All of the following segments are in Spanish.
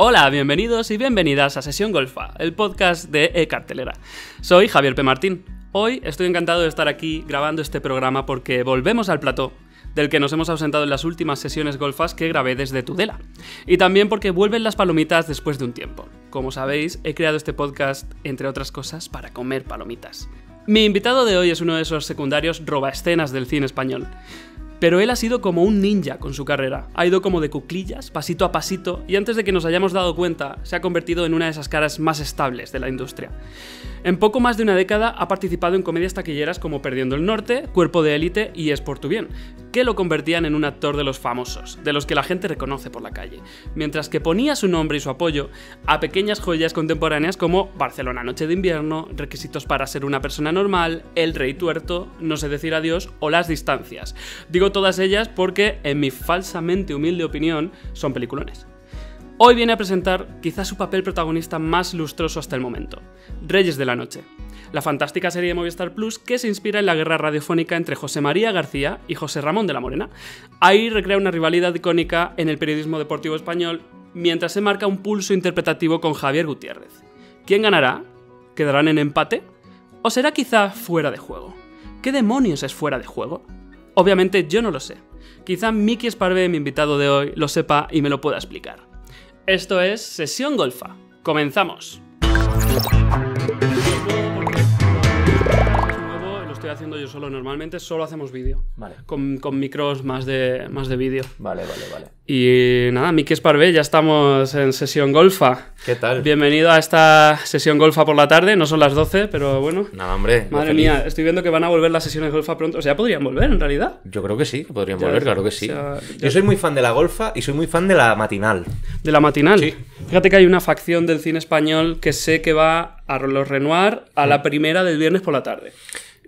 Hola, bienvenidos y bienvenidas a Sesión Golfa, el podcast de E-Cartelera. Soy Javier P. Martín. Hoy estoy encantado de estar aquí grabando este programa porque volvemos al plató del que nos hemos ausentado en las últimas sesiones golfas que grabé desde Tudela. Y también porque vuelven las palomitas después de un tiempo. Como sabéis, he creado este podcast, entre otras cosas, para comer palomitas. Mi invitado de hoy es uno de esos secundarios roba escenas del cine español. Pero él ha sido como un ninja con su carrera. Ha ido como de cuclillas, pasito a pasito, y antes de que nos hayamos dado cuenta, se ha convertido en una de esas caras más estables de la industria. En poco más de una década ha participado en comedias taquilleras como Perdiendo el Norte, Cuerpo de Élite y Es por tu bien, que lo convertían en un actor de los famosos, de los que la gente reconoce por la calle, mientras que ponía su nombre y su apoyo a pequeñas joyas contemporáneas como Barcelona Noche de Invierno, Requisitos para ser una persona normal, El Rey Tuerto, No sé decir adiós o Las Distancias. Digo todas ellas porque, en mi falsamente humilde opinión, son peliculones. Hoy viene a presentar quizás su papel protagonista más lustroso hasta el momento, Reyes de la Noche, la fantástica serie de Movistar Plus que se inspira en la guerra radiofónica entre José María García y José Ramón de la Morena. Ahí recrea una rivalidad icónica en el periodismo deportivo español mientras se marca un pulso interpretativo con Javier Gutiérrez. ¿Quién ganará? ¿Quedarán en empate? ¿O será quizá fuera de juego? ¿Qué demonios es fuera de juego? Obviamente yo no lo sé. Quizá Miki Sparve, mi invitado de hoy, lo sepa y me lo pueda explicar. Esto es Sesión Golfa. Comenzamos. haciendo yo solo. Normalmente solo hacemos vídeo. Con, micros más de, más de vídeo. Vale, vale, vale. Y nada, Miki Esparvé, ya estamos en sesión golfa. ¿Qué tal? Bienvenido a esta sesión golfa por la tarde. No son las 12, pero bueno. Nada, hombre. Madre mía, estoy viendo que van a volver las sesiones golfa pronto. O sea, podrían volver en realidad. Yo creo que sí, podrían volver, claro que sí. yo soy muy fan de la golfa y soy muy fan de la matinal. ¿De la matinal? Sí. Fíjate que hay una facción del cine español que sé que va a los Renoir a la mm. primera del viernes por la tarde.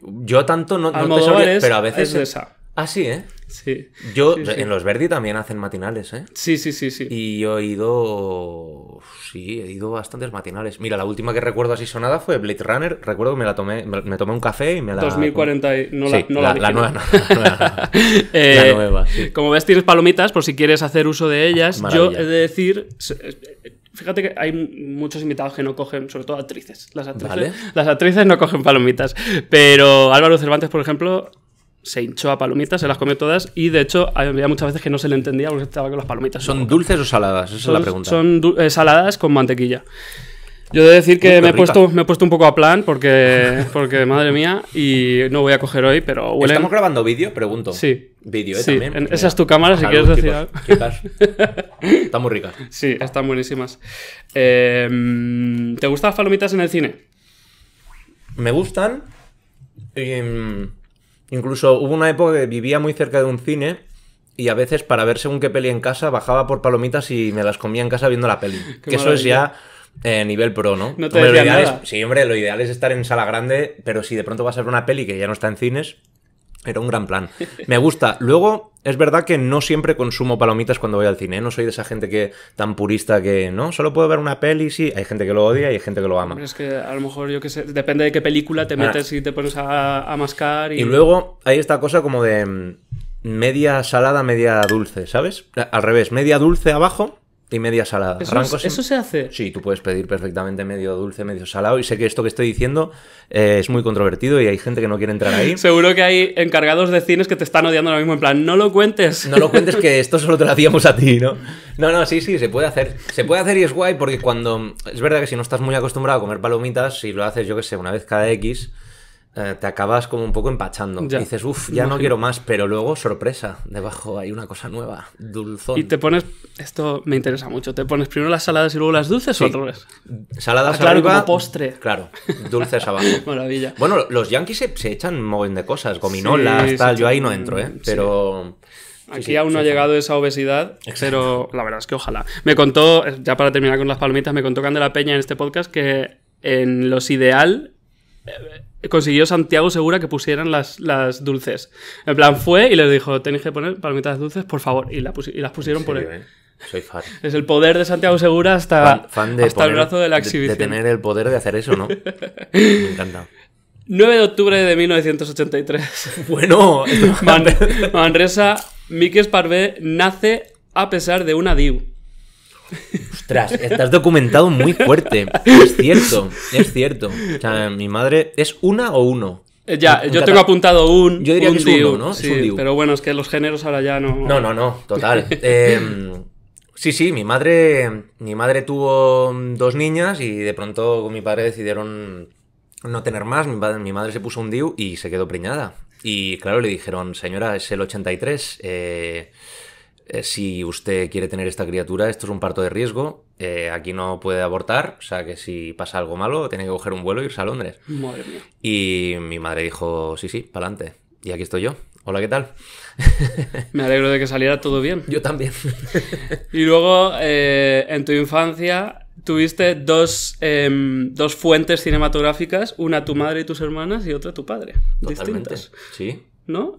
Yo tanto no, no te pero a veces. esa. Ah, sí, ¿eh? Sí. Yo, en los Verdi también hacen matinales, ¿eh? Sí, sí, sí, sí. Y yo he ido. Sí, he ido bastantes matinales. Mira, la última que recuerdo así sonada fue Blade Runner. Recuerdo que me la tomé, me tomé un café y me la. 2040, no, la, no la, nueva. la nueva, eh, Como ves, tienes palomitas por si quieres hacer uso de ellas. Yo he de decir Fíjate que hay muchos invitados que no cogen, sobre todo actrices. Las actrices, las actrices no cogen palomitas. Pero Álvaro Cervantes, por ejemplo, se hinchó a palomitas, se las comió todas y de hecho había muchas veces que no se le entendía porque estaba con las palomitas. ¿Son dulces o saladas? Esa es la pregunta. Son eh, saladas con mantequilla. Yo he de decir que me he, puesto, me he puesto un poco a plan porque, porque, madre mía, y no voy a coger hoy, pero huelen... ¿Estamos grabando vídeo? Pregunto. Sí. Vídeo, ¿eh? esa es tu cámara, si quieres decir algo. Están muy ricas. Sí, están buenísimas. Em, ¿Te gustan las palomitas en el cine? Me gustan. Em, incluso hubo una época que vivía muy cerca de un cine y a veces para ver según qué peli en casa bajaba por palomitas y me las comía en casa viendo la peli. que eso es ya... Eh, nivel pro, ¿no? No te sí, hombre, lo ideal es estar en sala grande, pero si de pronto vas a ver una peli que ya no está en cines, era un gran plan. Me gusta. Luego, es verdad que no siempre consumo palomitas cuando voy al cine. ¿eh? No soy de esa gente que tan purista que no, solo puedo ver una peli, sí. Hay gente que lo odia y hay gente que lo ama. es que a lo mejor, yo qué sé, depende de qué película te ah. metes y te pones a, mascar. Y... y... luego hay esta cosa como de mm, media salada, media dulce, ¿sabes? Al revés, media dulce abajo y media salada. Eso, se hace. Sí, tú puedes pedir perfectamente medio dulce, medio salado. Y sé que esto que estoy diciendo eh, es muy controvertido y hay gente que no quiere entrar ahí. Seguro que hay encargados de cines que te están odiando ahora mismo. En plan, no lo cuentes. No lo cuentes que esto solo te lo hacíamos a ti, ¿no? No, no, sí, sí, se puede hacer. Se puede hacer y es guay porque cuando. Es verdad que si no estás muy acostumbrado a comer palomitas, si lo haces, yo qué sé, una vez cada X eh, te acabas como un poco empachando. Ya. Dices, uff, ya no quiero más, pero luego, sorpresa, debajo hay una cosa nueva, dulzón. Y te pones, esto me interesa mucho, ¿te pones primero las saladas y luego las dulces o al revés? Saladas ah, claro, postre. Claro, dulces abajo. Maravilla. Bueno, los yankees se, echan muy de cosas, gominolas, tal, yo ahí no entro, ¿eh? Pero... Aquí aún no ha llegado esa obesidad, pero la verdad es que ojalá. Me contó, eh, ya para terminar con las palomitas, me contó la Peña en este podcast que en los ideal eh, consiguió Santiago Segura que pusieran las, dulces. En plan, fue y les dijo, tenéis que poner palomitas dulces, por favor. Y, las pusieron por él. Eh? Es el poder de Santiago Segura hasta, el brazo de la exhibición. De, tener el poder de hacer eso, ¿no? Me encanta. 9 de octubre de 1983. Bueno, Manresa Miquel Parvé nace a pesar de una DIU. Ostras, estás documentado muy fuerte. Es cierto, es cierto. O sea, mi madre es una o uno. Eh, ya, yo tengo apuntado un. Yo diría un que ¿no? pero bueno, es que los géneros ahora ya no. No, no, no, total. Em, sí, sí, mi madre, mi madre tuvo dos niñas y de pronto con mi padre decidieron no tener más. Mi, madre se puso un DIU y se quedó preñada. Y claro, le dijeron, señora, es el 83. Eh, eh, si usted quiere tener esta criatura, esto es un parto de riesgo, eh, aquí no puede abortar, o sea que si pasa algo malo, tiene que coger un vuelo e irse a Londres. Madre mía. Y mi madre dijo, sí, sí, para adelante. Y aquí estoy yo. Hola, ¿qué tal? Me alegro de que saliera todo bien. Yo también. y luego, eh, en tu infancia, tuviste em, dos, fuentes cinematográficas, una tu madre y tus hermanas y otra tu padre. distintas. sí. ¿no?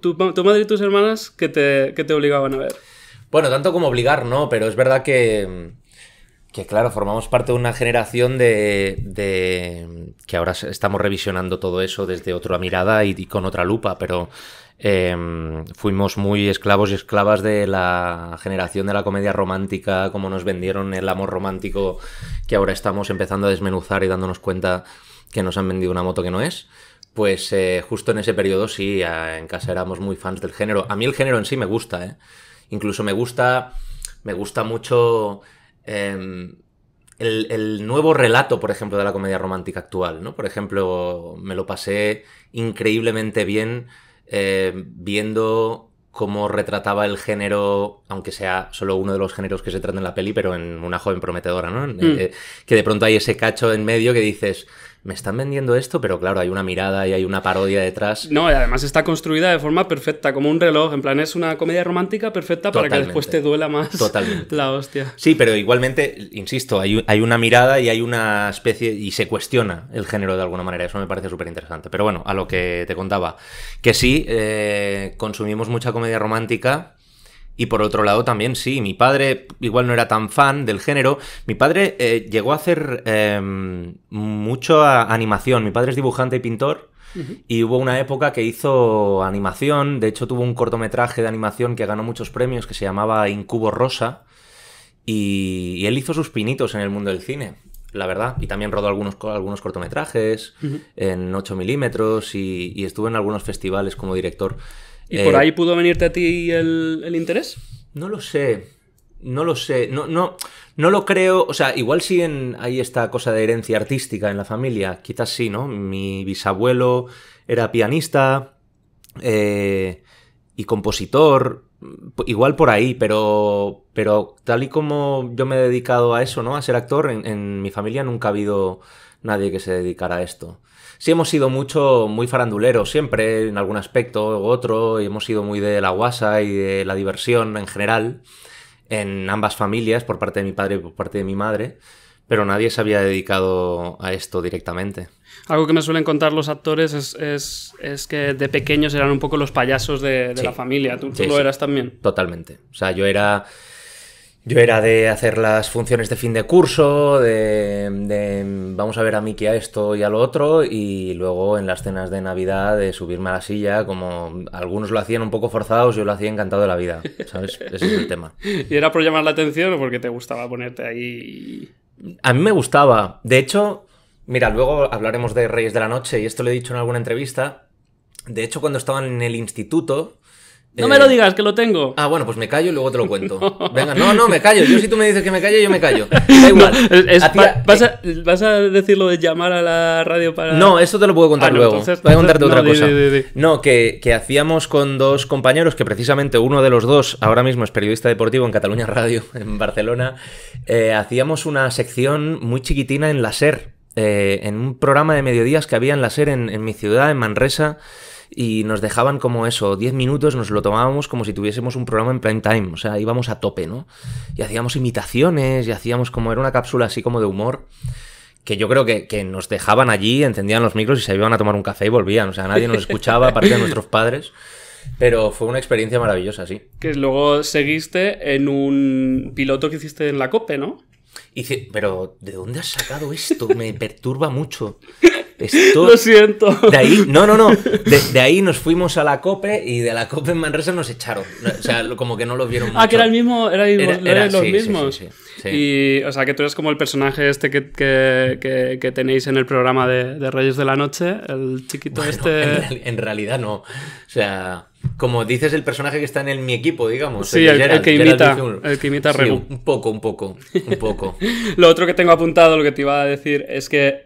Tu, madre y tus hermanas que te, obligaban a ver. Bueno, tanto como obligar, no, pero es verdad que, que claro, formamos parte de una generación de, de, que ahora estamos revisionando todo eso desde otra mirada y, con otra lupa, pero em, fuimos muy esclavos y esclavas de la generación de la comedia romántica, como nos vendieron el amor romántico, que ahora estamos empezando a desmenuzar y dándonos cuenta que nos han vendido una moto que no es. Pues eh, justo en ese periodo sí, en casa éramos muy fans del género. A mí el género en sí me gusta, ¿eh? Incluso me gusta, me gusta mucho em, el, nuevo relato, por ejemplo, de la comedia romántica actual, ¿no? Por ejemplo, me lo pasé increíblemente bien eh, viendo cómo retrataba el género, aunque sea solo uno de los géneros que se trata en la peli, pero en una joven prometedora, ¿no? Mm. Eh, que de pronto hay ese cacho en medio que dices me están vendiendo esto, pero claro, hay una mirada y hay una parodia detrás. No, y además está construida de forma perfecta, como un reloj. En plan, es una comedia romántica perfecta para que después te duela más Totalmente. la hostia. Sí, pero igualmente, insisto, hay, hay una mirada y hay una especie. y se cuestiona el género de alguna manera. Eso me parece súper interesante. Pero bueno, a lo que te contaba. Que sí, eh, consumimos mucha comedia romántica y por otro lado también, sí, mi padre igual no era tan fan del género. Mi padre eh, llegó a hacer em, mucho animación. Mi padre es dibujante y pintor. Y hubo una época que hizo animación, de hecho tuvo un cortometraje de animación que ganó muchos premios que se llamaba Incubo Rosa y, él hizo sus pinitos en el mundo del cine la verdad. Y también rodó algunos, cortometrajes en 8 milímetros y, y, estuvo en algunos festivales como director. ¿Y por eh, ahí pudo venirte a ti el, interés? No lo sé. No lo sé. No, lo creo. O sea, igual sí en, hay esta cosa de herencia artística en la familia. Quizás sí, ¿no? Mi bisabuelo era pianista eh, y compositor. Igual por ahí, pero, pero tal y como yo me he dedicado a eso, ¿no? A ser actor, en mi familia nunca ha habido nadie que se dedicara a esto sí hemos sido mucho, muy faranduleros siempre, en algún aspecto u otro, y hemos sido muy de la guasa y de la diversión en general, en ambas familias, por parte de mi padre y por parte de mi madre, pero nadie se había dedicado a esto directamente. Algo que me suelen contar los actores es, es, que de pequeños eran un poco los payasos de, la familia. ¿Tú, lo eras también? Totalmente. O sea, yo era yo era de hacer las funciones de fin de curso, de, vamos a ver a Miki a esto y a lo otro, y luego en las cenas de Navidad de subirme a la silla, como algunos lo hacían un poco forzados, yo lo hacía encantado de la vida, ¿sabes? Ese es el tema. ¿Y era por llamar la atención o porque te gustaba ponerte ahí? A mí me gustaba. De hecho, mira, luego hablaremos de Reyes de la Noche, y esto lo he dicho en alguna entrevista. De hecho, cuando estaban en el instituto, no me lo eh, digas, que lo tengo. Ah, bueno, pues me callo y luego te lo cuento. No. Venga, no, no, me callo. Yo si tú me dices que me callo, yo me callo. vas, a, decir lo de llamar a la radio para...? No, esto te lo puedo contar ah, luego. Voy a contarte otra cosa. no, que, hacíamos con dos compañeros, que precisamente uno de los dos ahora mismo es periodista deportivo en Cataluña Radio, en Barcelona. Eh, hacíamos una sección muy chiquitina en la SER, eh, en un programa de mediodías que había en la SER en, en mi ciudad, en Manresa y nos dejaban como eso, 10 minutos, nos lo tomábamos como si tuviésemos un programa en prime time, o sea, íbamos a tope, ¿no? Y hacíamos imitaciones y hacíamos como era una cápsula así como de humor que yo creo que, que, nos dejaban allí, encendían los micros y se iban a tomar un café y volvían. O sea, nadie nos escuchaba, aparte de nuestros padres. Pero fue una experiencia maravillosa, sí. Que luego seguiste en un piloto que hiciste en la COPE, ¿no? pero ¿de dónde has sacado esto? Me perturba mucho. Lo siento. De ahí, no, no, no. De, ahí nos fuimos a la COPE y de la COPE en Manresa nos echaron. O sea, como que no lo vieron mucho. Ah, que era el mismo, era, los mismos. y, o sea, que tú eres como el personaje este que, tenéis en el programa de, de, Reyes de la Noche, el chiquito este. En, realidad no. O sea como dices, el personaje que está en el, mi equipo, digamos. Sí, el, que imita, el que imita a un poco, un poco, un poco. lo otro que tengo apuntado, lo que te iba a decir, es que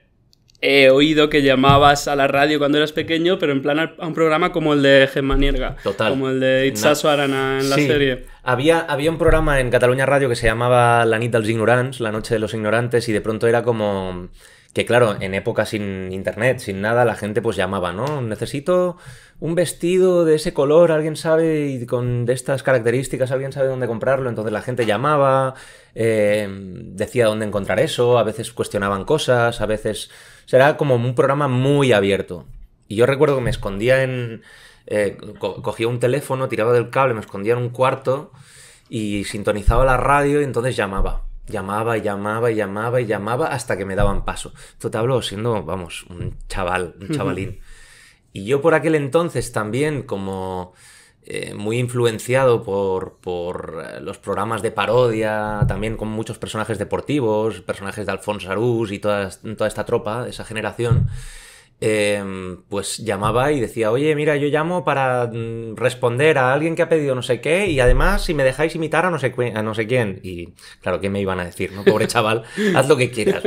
he oído que llamabas a la radio cuando eras pequeño, pero en plan a un programa como el de Gemma Nierga. Total. Como el de Itzazo Arana en la serie. Había, había un programa en Cataluña Radio que se llamaba La nit dels ignorants, La noche de los ignorantes, y de pronto era como que claro, en época sin internet, sin nada, la gente pues llamaba, ¿no? Necesito un vestido de ese color, alguien sabe, y con de estas características, alguien sabe dónde comprarlo, entonces la gente llamaba, eh, decía dónde encontrar eso, a veces cuestionaban cosas, a veces Será como un programa muy abierto. Y yo recuerdo que me escondía en... Eh, cogía un teléfono, tiraba del cable, me escondía en un cuarto y sintonizaba la radio y entonces llamaba. Llamaba y llamaba y llamaba y llamaba hasta que me daban paso. Esto te hablo siendo, vamos, un chaval, un chavalín. Y yo por aquel entonces también, como eh, muy influenciado por, por, eh, los programas de parodia, también con muchos personajes deportivos, personajes de Alfonso Arús y toda, toda esta tropa, esa generación. Eh, pues llamaba y decía, oye, mira, yo llamo para mm, responder a alguien que ha pedido no sé qué y además si me dejáis imitar a no sé, a no sé quién. Y claro, ¿qué me iban a decir? No, pobre chaval, haz lo que quieras.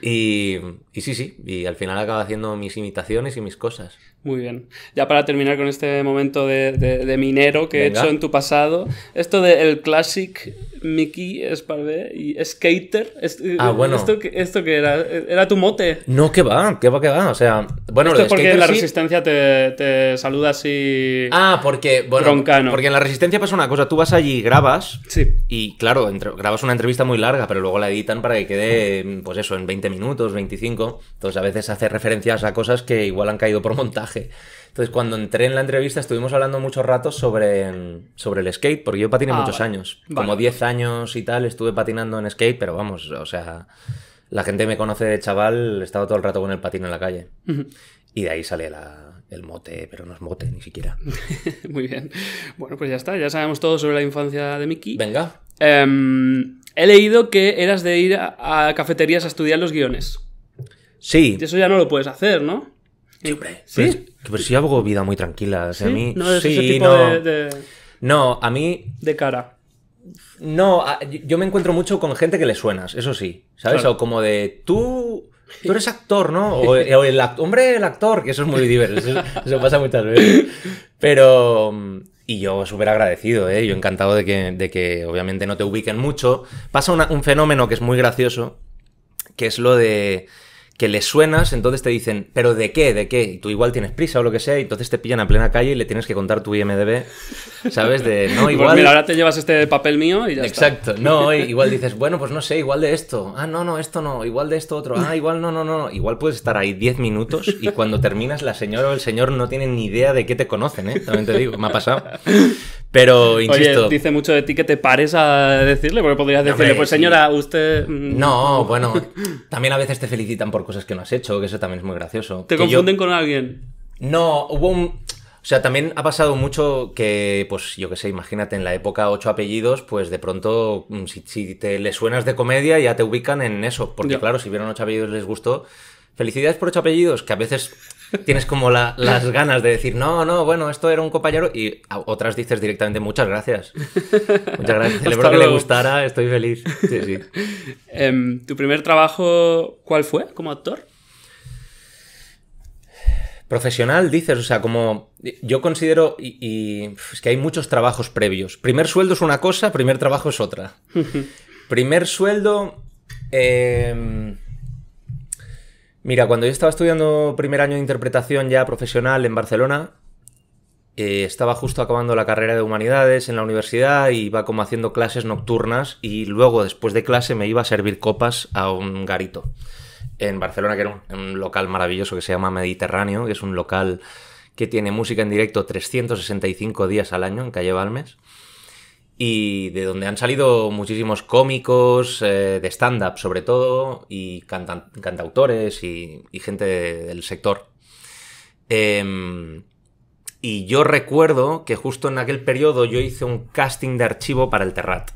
Y, y sí, sí, y al final acaba haciendo mis imitaciones y mis cosas. Muy bien. Ya para terminar con este momento de, minero que he hecho en tu pasado, esto del de Classic Mickey Esparvé y Skater, eh, ah, bueno. ¿esto, que era? ¿Era tu mote? No, que va, que va, que va. O sea, bueno, esto es porque en la Resistencia te, te saluda así. Ah, porque, porque en la Resistencia pasa una cosa, tú vas allí y grabas. Y claro, grabas una entrevista muy larga, pero luego la editan para que quede, pues eso, en 20 minutos, 25. Entonces a veces hace referencias a cosas que igual han caído por montar entonces, cuando entré en la entrevista, estuvimos hablando muchos rato sobre, sobre el skate, porque yo patiné ah, muchos años. Como 10 años y tal, estuve patinando en skate, pero vamos, o sea, la gente me conoce de chaval, estaba todo el rato con el patín en la calle. Y de ahí sale el mote, pero no es mote ni siquiera. Muy bien. Bueno, pues ya está, ya sabemos todo sobre la infancia de Mickey. Venga. Em, he leído que eras de ir a, cafeterías a estudiar los guiones. Sí. eso ya no lo puedes hacer, ¿no? Sí, ¿Sí? Pero, sí hago vida muy tranquila. a mí, no sí, no. No, a mí. De cara. No, yo me encuentro mucho con gente que le suenas, eso sí. ¿Sabes? O como de tú. Tú eres actor, ¿no? O, el hombre, el actor, que eso es muy diverso. Eso, pasa muchas veces. Pero. Y yo súper agradecido, ¿eh? Yo encantado de que, obviamente no te ubiquen mucho. Pasa un fenómeno que es muy gracioso, que es lo de que le suenas, entonces te dicen, ¿pero de qué? ¿De qué? Y tú igual tienes prisa o lo que sea, y entonces te pillan a plena calle y le tienes que contar tu IMDB, ¿sabes? De no, pues igual. Pues mira, ahora te llevas este papel mío y ya Exacto, no, igual dices, bueno, pues no sé, igual de esto. Ah, no, no, esto no, igual de esto otro. Ah, igual no, no, no. Igual puedes estar ahí 10 minutos y cuando terminas, la señora o el señor no tienen ni idea de qué te conocen, ¿eh? También te digo, me ha pasado. Pero, insisto... Oye, dice mucho de ti que te pares a decirle, porque podrías decirle, pues señora, usted... Mm". No, bueno, también a veces te felicitan por cosas que no has hecho, que eso también es muy gracioso. ¿Te confunden con alguien? No, hubo un... O sea, también ha pasado mucho que, pues yo qué sé, imagínate, en la época ocho apellidos, pues de pronto, mm, si, te le suenas de comedia, ya te ubican en eso. Porque claro, si vieron ocho apellidos les gustó. Felicidades por ocho apellidos, que a veces tienes como las ganas de decir, no, no, bueno, esto era un compañero, y otras dices directamente, muchas gracias. Muchas gracias, celebro que le gustara, estoy feliz. Sí, sí. Em, ¿Tu primer trabajo cuál fue como actor? Profesional, dices, o sea, como yo considero, y, es que hay muchos trabajos previos. Primer sueldo es una cosa, primer trabajo es otra. primer sueldo... Eh, Mira, cuando yo estaba estudiando primer año de interpretación ya profesional en Barcelona, eh, estaba justo acabando la carrera de humanidades en la universidad y iba como haciendo clases nocturnas y luego después de clase me iba a servir copas a un garito en Barcelona, que era un, un local maravilloso que se llama Mediterráneo, que es un local que tiene música en directo 365 días al año en Calle Balmes y de donde han salido muchísimos cómicos eh, de stand-up sobre todo y cantautores y, gente del sector. Em, y yo recuerdo que justo en aquel periodo yo hice un casting de archivo para el Terrat.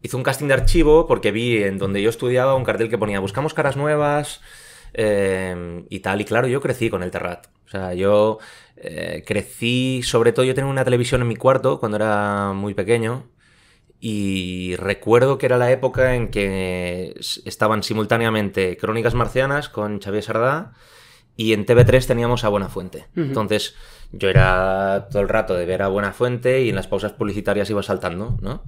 Hice un casting de archivo porque vi en donde yo estudiaba un cartel que ponía buscamos caras nuevas em, y tal. Y claro, yo crecí con el Terrat. O sea, yo eh, crecí, sobre todo yo tenía una televisión en mi cuarto cuando era muy pequeño y recuerdo que era la época en que estaban simultáneamente Crónicas Marcianas con Xavier Sardá y en TV3 teníamos a Buena Fuente. Entonces yo era todo el rato de ver a Buena Fuente y en las pausas publicitarias iba saltando, ¿no?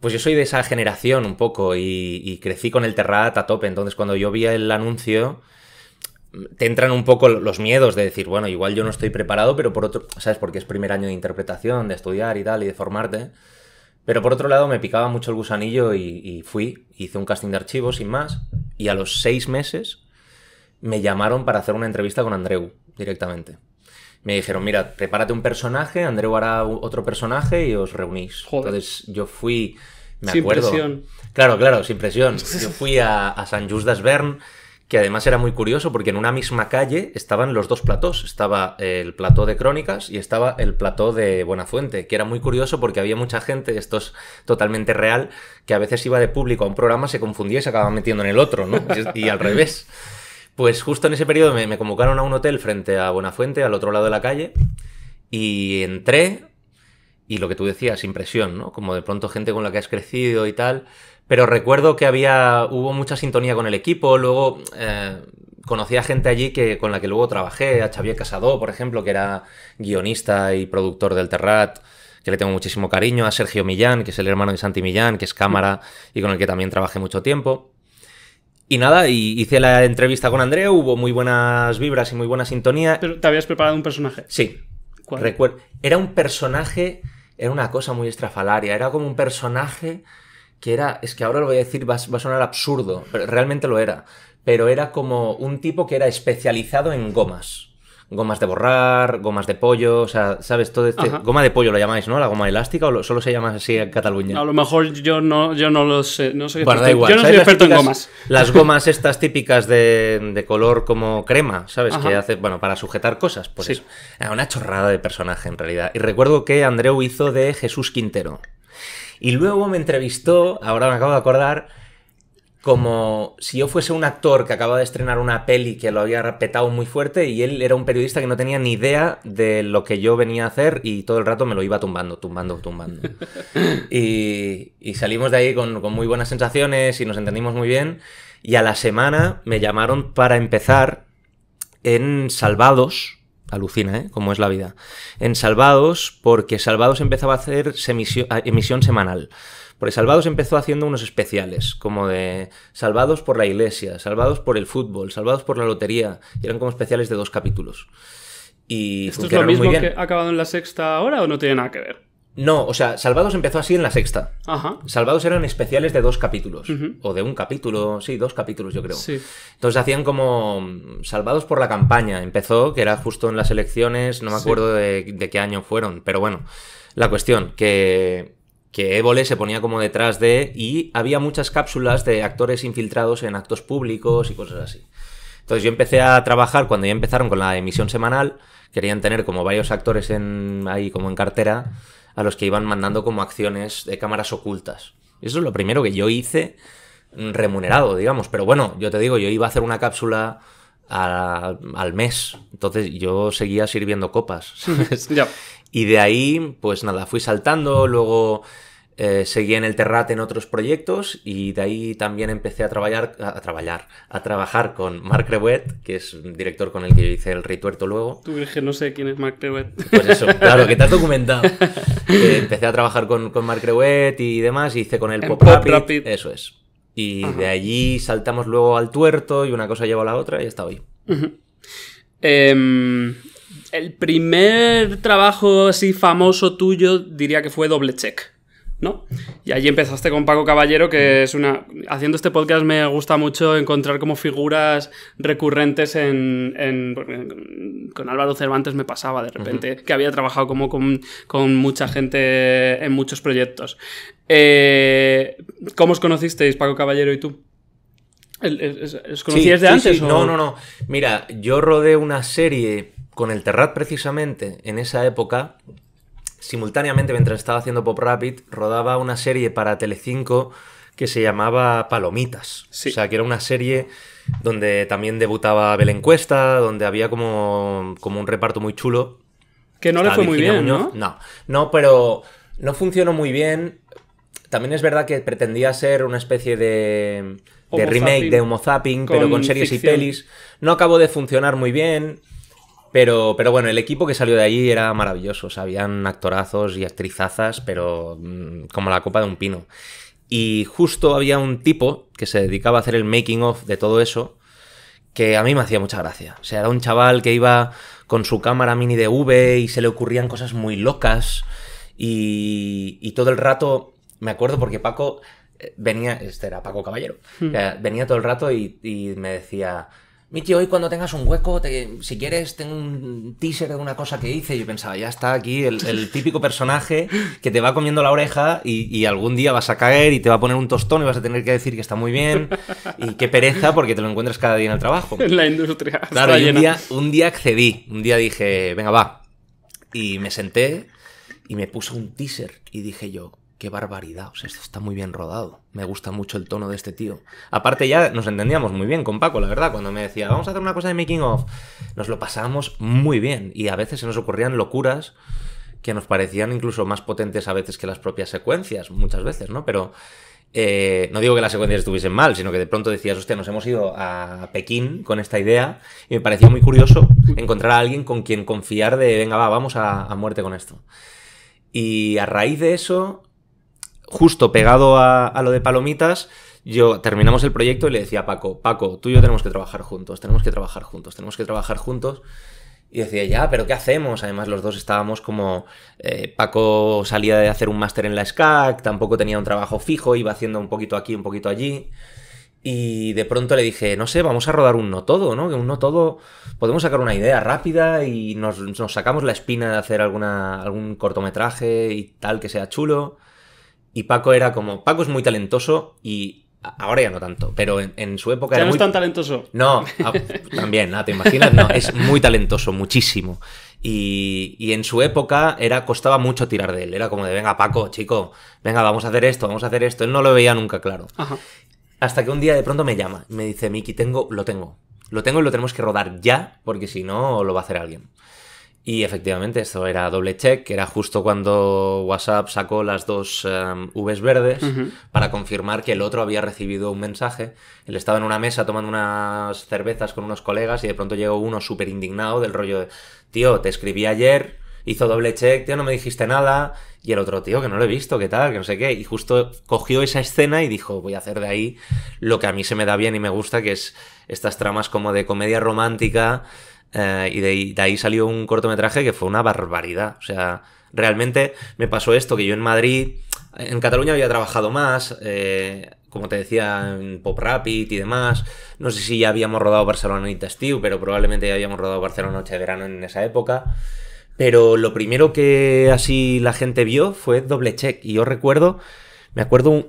Pues yo soy de esa generación un poco y, y crecí con el Terrat a tope, entonces cuando yo vi el anuncio te entran un poco los miedos de decir, bueno, igual yo no estoy preparado, pero por otro, ¿sabes? Porque es primer año de interpretación, de estudiar y tal, y de formarte. Pero por otro lado me picaba mucho el gusanillo y, fui, hice un casting de archivos sin más, y a los seis meses me llamaron para hacer una entrevista con Andreu directamente. Me dijeron, mira, prepárate un personaje, Andreu hará otro personaje y os reunís. Entonces yo fui, me sin Presión. Claro, claro, sin presión. Yo fui a, San Just Bern que además era muy curioso porque en una misma calle estaban los dos platós. Estaba eh, el plató de Crónicas y estaba el plató de Buenafuente, que era muy curioso porque había mucha gente, esto es totalmente real, que a veces iba de público a un programa, se confundía y se acababa metiendo en el otro, ¿no? Y, al revés. Pues justo en ese periodo me, me convocaron a un hotel frente a Buenafuente, al otro lado de la calle, y entré, y lo que tú decías, impresión, ¿no? Como de pronto gente con la que has crecido y tal, pero recuerdo que había, hubo mucha sintonía con el equipo, luego eh, conocí a gente allí que, con la que luego trabajé, a Xavier Casado, por ejemplo, que era guionista y productor del Terrat, que le tengo muchísimo cariño, a Sergio Millán, que es el hermano de Santi Millán, que es cámara y con el que también trabajé mucho tiempo. Y nada, hice la entrevista con Andrea hubo muy buenas vibras y muy buena sintonía. Pero te habías preparado un personaje. Sí. Era un personaje, era una cosa muy estrafalaria, era como un personaje que era, es que ahora lo voy a decir, va, a sonar absurdo, pero realmente lo era, pero era como un tipo que era especializado en gomas. Gomas de borrar, gomas de pollo, o sea, ¿sabes? Todo este. Goma de pollo lo llamáis, ¿no? La goma elástica, o solo se llama así en Cataluña. A lo mejor yo no, yo no lo sé. No sé bueno, da igual. Yo no soy experto en gomas. Las gomas estas típicas de, color como crema, ¿sabes? Que hace, bueno, para sujetar cosas. por eso. una chorrada de personaje en realidad. Y recuerdo que Andreu hizo de Jesús Quintero. Y luego me entrevistó, ahora me acabo de acordar, como si yo fuese un actor que acababa de estrenar una peli que lo había repetado muy fuerte y él era un periodista que no tenía ni idea de lo que yo venía a hacer y todo el rato me lo iba tumbando, tumbando, tumbando. y, salimos de ahí con, con muy buenas sensaciones y nos entendimos muy bien. Y a la semana me llamaron para empezar en Salvados, alucina, ¿eh? Como es la vida. En Salvados, porque Salvados empezaba a hacer emisión semanal. Porque Salvados empezó haciendo unos especiales, como de Salvados por la Iglesia, Salvados por el fútbol, Salvados por la Lotería. eran como especiales de dos capítulos. Y ¿Esto es lo mismo que ha acabado en la sexta hora o no tiene nada que ver? No, o sea, Salvados empezó así en la sexta. Ajá. Salvados eran especiales de dos capítulos. O de un capítulo, sí, dos capítulos, yo creo. Sí. Entonces hacían como Salvados por la campaña. Empezó, que era justo en las elecciones, no me acuerdo de, qué año fueron, pero bueno. La cuestión, que, que Évole se ponía como detrás de. Y había muchas cápsulas de actores infiltrados en actos públicos y cosas así. Entonces yo empecé a trabajar cuando ya empezaron con la emisión semanal. Querían tener como varios actores en, ahí como en cartera a los que iban mandando como acciones de cámaras ocultas. Eso es lo primero que yo hice mm, remunerado, digamos. Pero bueno, yo te digo, yo iba a hacer una cápsula al mes. Entonces yo seguía sirviendo copas. Y de ahí, pues nada, fui saltando, luego eh, seguí en el Terrat en otros proyectos y de ahí también empecé a trabajar, a, trabajar, a trabajar con Marc Rewet que es un director con el que hice el Tuerto luego. Tú dije, no sé quién es Marc Rewet. Pues eso, claro, que te documentado. Eh, empecé a trabajar con, con Marc y demás, y hice con el Pop, Rapid, Eso es. Y de allí saltamos luego al tuerto y una cosa lleva a la otra y está hoy. Em, el primer trabajo así famoso tuyo diría que fue Doble Check. ¿no? Y allí empezaste con Paco Caballero, que es una... Haciendo este podcast me gusta mucho encontrar como figuras recurrentes en... con Álvaro Cervantes me pasaba de repente, que había trabajado como con, mucha gente en muchos proyectos. Eh, ¿Cómo os conocisteis, Paco Caballero y tú? ¿Os conocíais de antes? No, no, no. Mira, yo rodé una serie con el Terrat precisamente en esa época simultáneamente mientras estaba haciendo Pop Rapid, rodaba una serie para Telecinco que se llamaba Palomitas. O sea, que era una serie donde también debutaba Belencuesta, donde había como, un reparto muy chulo. Que no le fue muy bien, ¿no? No, pero no funcionó muy bien. También es verdad que pretendía ser una especie de, remake de Homo Zapping, pero con series y pelis. No acabó de funcionar muy bien. Pero, pero bueno, el equipo que salió de allí era maravilloso. sabían habían actorazos y actrizazas, pero mm, como la copa de un pino. Y justo había un tipo que se dedicaba a hacer el making of de todo eso, que a mí me hacía mucha gracia. O sea, era un chaval que iba con su cámara mini de V y se le ocurrían cosas muy locas. Y, todo el rato, me acuerdo porque Paco eh, venía, este era Paco Caballero, hmm. venía todo el rato y me decía, mi hoy cuando tengas un hueco, si quieres, tengo un teaser de una cosa que hice. Yo pensaba, ya está aquí el, típico personaje que te va comiendo la oreja y, algún día vas a caer y te va a poner un tostón y vas a tener que decir que está muy bien y qué pereza porque te lo encuentras cada día en el trabajo. En la industria. Claro, un día, un día accedí, un día dije, venga, va. Y me senté y me puso un teaser y dije yo, qué barbaridad, o sea, esto está muy bien rodado. Me gusta mucho el tono de este tío. Aparte ya nos entendíamos muy bien con Paco, la verdad, cuando me decía, vamos a hacer una cosa de making of, nos lo pasábamos muy bien y a veces se nos ocurrían locuras que nos parecían incluso más potentes a veces que las propias secuencias, muchas veces, ¿no? Pero eh, no digo que las secuencias estuviesen mal, sino que de pronto decías, hostia, nos hemos ido a Pekín con esta idea y me parecía muy curioso encontrar a alguien con quien confiar de, venga, va, vamos a muerte con esto. Y a raíz de eso, justo pegado a, lo de palomitas, yo terminamos el proyecto y le decía a Paco, Paco, tú y yo tenemos que trabajar juntos, tenemos que trabajar juntos, tenemos que trabajar juntos. Y decía, ya, pero ¿qué hacemos? Además, los dos estábamos como. Eh, Paco salía de hacer un máster en la SCAC, tampoco tenía un trabajo fijo, iba haciendo un poquito aquí, un poquito allí. Y de pronto le dije, no sé, vamos a rodar un no todo, ¿no? Que un no todo podemos sacar una idea rápida y nos, sacamos la espina de hacer algún cortometraje y tal que sea chulo. Y Paco era como. Paco es muy talentoso y Ahora ya no tanto, pero en, su época. era no muy... es tan talentoso. No, ah, también, ¿no? Ah, ¿te imaginas? No, es muy talentoso, muchísimo. Y, en su época era, costaba mucho tirar de él. Era como de, venga, Paco, chico, venga, vamos a hacer esto, vamos a hacer esto. Él no lo veía nunca claro. Hasta que un día de pronto me llama y me dice, Miki, tengo, lo tengo. Lo tengo y lo tenemos que rodar ya, porque si no, lo va a hacer alguien. Y efectivamente, esto era doble check, que era justo cuando WhatsApp sacó las dos em, Vs verdes para confirmar que el otro había recibido un mensaje. Él estaba en una mesa tomando unas cervezas con unos colegas y de pronto llegó uno súper indignado del rollo de, tío, te escribí ayer, hizo doble check, tío, no me dijiste nada. Y el otro, tío, que no lo he visto, ¿qué tal, que no sé qué. Y justo cogió esa escena y dijo, voy a hacer de ahí lo que a mí se me da bien y me gusta, que es estas tramas como de comedia romántica eh, y de ahí, salió un cortometraje que fue una barbaridad. O sea, realmente me pasó esto, que yo en Madrid, en Cataluña había trabajado más, eh, como te decía, en Pop Rapid y demás. No sé si ya habíamos rodado Barcelona y Testigo, pero probablemente ya habíamos rodado Barcelona Noche de Verano en esa época. Pero lo primero que así la gente vio fue Doble Check. Y yo recuerdo, me acuerdo un,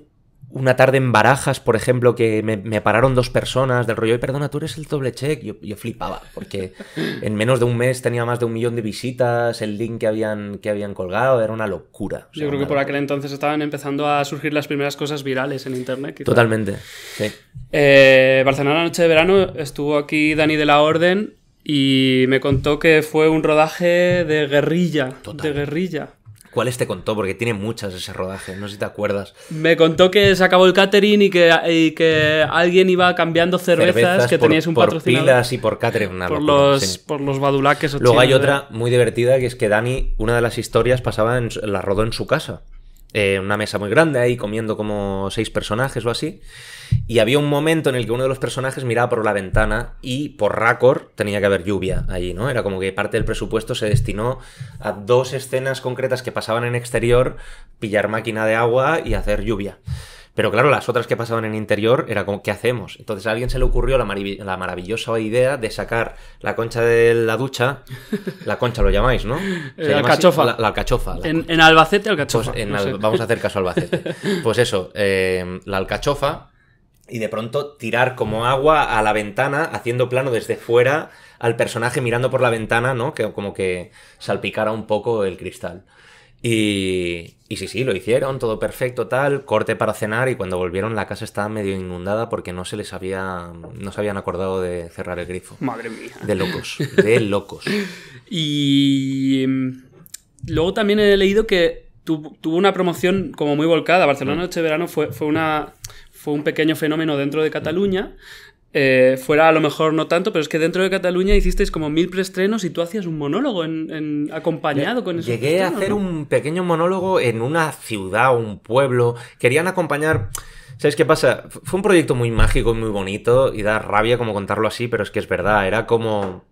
una tarde en Barajas, por ejemplo, que me, pararon dos personas del rollo, perdona, tú eres el doble check. Yo, flipaba, porque en menos de un mes tenía más de un millón de visitas, el link que habían, que habían colgado, era una locura. yo creo que por aquel entonces estaban empezando a surgir las primeras cosas virales en Internet. Totalmente, sí. Eh, Barcelona, noche de verano, estuvo aquí Dani de la Orden y me contó que fue un rodaje de guerrilla. De guerrilla. ¿Cuáles te contó? Porque tiene muchas ese rodaje, no sé si te acuerdas. Me contó que se acabó el catering y que, y que alguien iba cambiando cervezas, que por, tenías un por pilas y por catering. por, los, por los badulaques. Luego hay otra eh. muy divertida que es que Dani, una de las historias, pasaba en, la rodó en su casa. Eh, una mesa muy grande ahí comiendo como seis personajes o así. Y había un momento en el que uno de los personajes miraba por la ventana y por Racor tenía que haber lluvia allí, ¿no? Era como que parte del presupuesto se destinó a dos escenas concretas que pasaban en exterior, pillar máquina de agua y hacer lluvia. Pero claro, las otras que pasaban en interior era como, ¿qué hacemos? Entonces a alguien se le ocurrió la, maravillosa idea de sacar la concha de la ducha. La concha lo llamáis, ¿no? La alcachofa. La, alcachofa. en, Albacete, alcachofa. Pues vamos a hacer caso a Albacete. Pues eso, eh, la alcachofa y de pronto tirar como agua a la ventana, haciendo plano desde fuera al personaje mirando por la ventana, ¿no? Que como que salpicara un poco el cristal. Y, y sí, sí, lo hicieron, todo perfecto, tal, corte para cenar y cuando volvieron la casa estaba medio inundada porque no se les había, no se habían acordado de cerrar el grifo. Madre mía. De locos, de locos. y em, luego también he leído que tuvo una promoción como muy volcada. Barcelona este verano fue, fue una, fue un pequeño fenómeno dentro de Cataluña. Eh, fuera a lo mejor no tanto, pero es que dentro de Cataluña hicisteis como mil preestrenos y tú hacías un monólogo en, acompañado con eso. Llegué a hacer un pequeño monólogo en una ciudad, o un pueblo. Querían acompañar. ¿Sabes qué pasa? Fue un proyecto muy mágico y muy bonito y da rabia como contarlo así, pero es que es verdad, era como...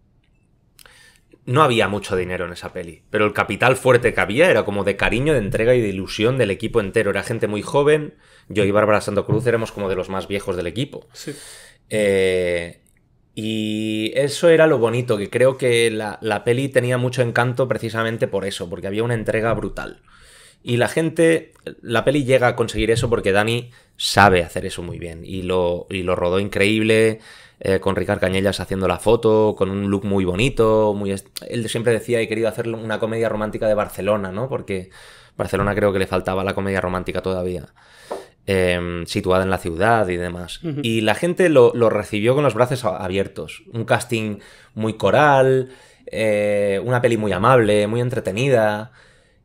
No había mucho dinero en esa peli, pero el capital fuerte que había era como de cariño, de entrega y de ilusión del equipo entero. Era gente muy joven, yo y Bárbara Santo Cruz éramos como de los más viejos del equipo. Sí. Eh, y eso era lo bonito, que creo que la, peli tenía mucho encanto precisamente por eso, porque había una entrega brutal. Y la gente, la peli llega a conseguir eso porque Dani sabe hacer eso muy bien. Y lo, lo rodó increíble, eh, con Ricard Cañellas haciendo la foto, con un look muy bonito. Muy Él siempre decía, he querido hacer una comedia romántica de Barcelona, ¿no? Porque Barcelona creo que le faltaba la comedia romántica todavía. Em, situada en la ciudad y demás. Y la gente lo, recibió con los brazos abiertos. Un casting muy coral, eh, una peli muy amable, muy entretenida.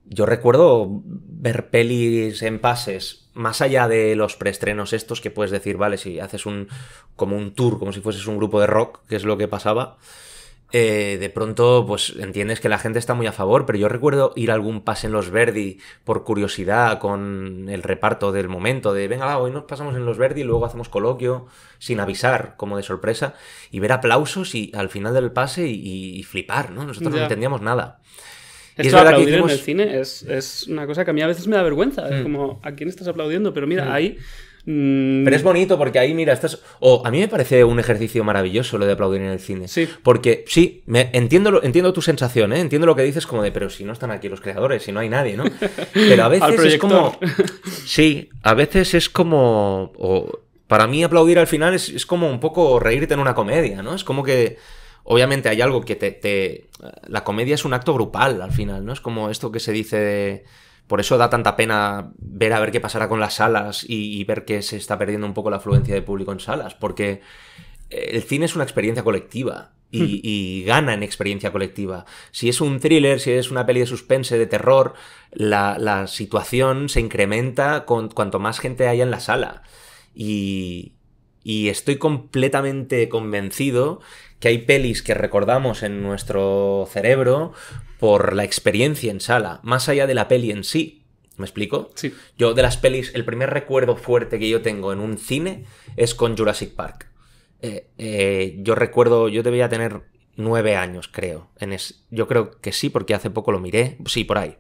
Yo recuerdo ver pelis en pases, más allá de los preestrenos estos que puedes decir, vale, si haces un como un tour, como si fueses un grupo de rock, que es lo que pasaba. Eh, de pronto, pues entiendes que la gente está muy a favor, pero yo recuerdo ir a algún pase en los Verdi por curiosidad con el reparto del momento, de venga, va, hoy nos pasamos en los Verdi, luego hacemos coloquio, sin avisar, como de sorpresa, y ver aplausos y al final del pase y, flipar, ¿no? Nosotros no entendíamos nada. es aplaudir que en el cine es, una cosa que a mí a veces me da vergüenza. Es mm. como, ¿a quién estás aplaudiendo? Pero mira, mm. ahí... Mm. Pero es bonito porque ahí, mira, estás. O a mí me parece un ejercicio maravilloso lo de aplaudir en el cine. Sí. Porque sí, me, entiendo, lo, entiendo tu sensación, ¿eh? entiendo lo que dices como de, pero si no están aquí los creadores, si no hay nadie, ¿no? Pero a veces es como. Sí, a veces es como. para mí, aplaudir al final es, como un poco reírte en una comedia, ¿no? Es como que obviamente hay algo que te, te, La comedia es un acto grupal al final, ¿no? Es como esto que se dice de, por eso da tanta pena ver a ver qué pasará con las salas y, ver que se está perdiendo un poco la afluencia de público en salas, porque eh, el cine es una experiencia colectiva. Hmm. Y, gana en experiencia colectiva. Si es un thriller, si es una peli de suspense, de terror, la, situación se incrementa con, cuanto más gente haya en la sala. Y, y estoy completamente convencido que hay pelis que recordamos en nuestro cerebro por la experiencia en sala, más allá de la peli en sí. ¿Me explico? Sí. Yo de las pelis, el primer recuerdo fuerte que yo tengo en un cine es con Jurassic Park. Eh, eh, yo recuerdo, yo debía tener nueve años, creo. En yo creo que sí, porque hace poco lo miré. Sí, por ahí.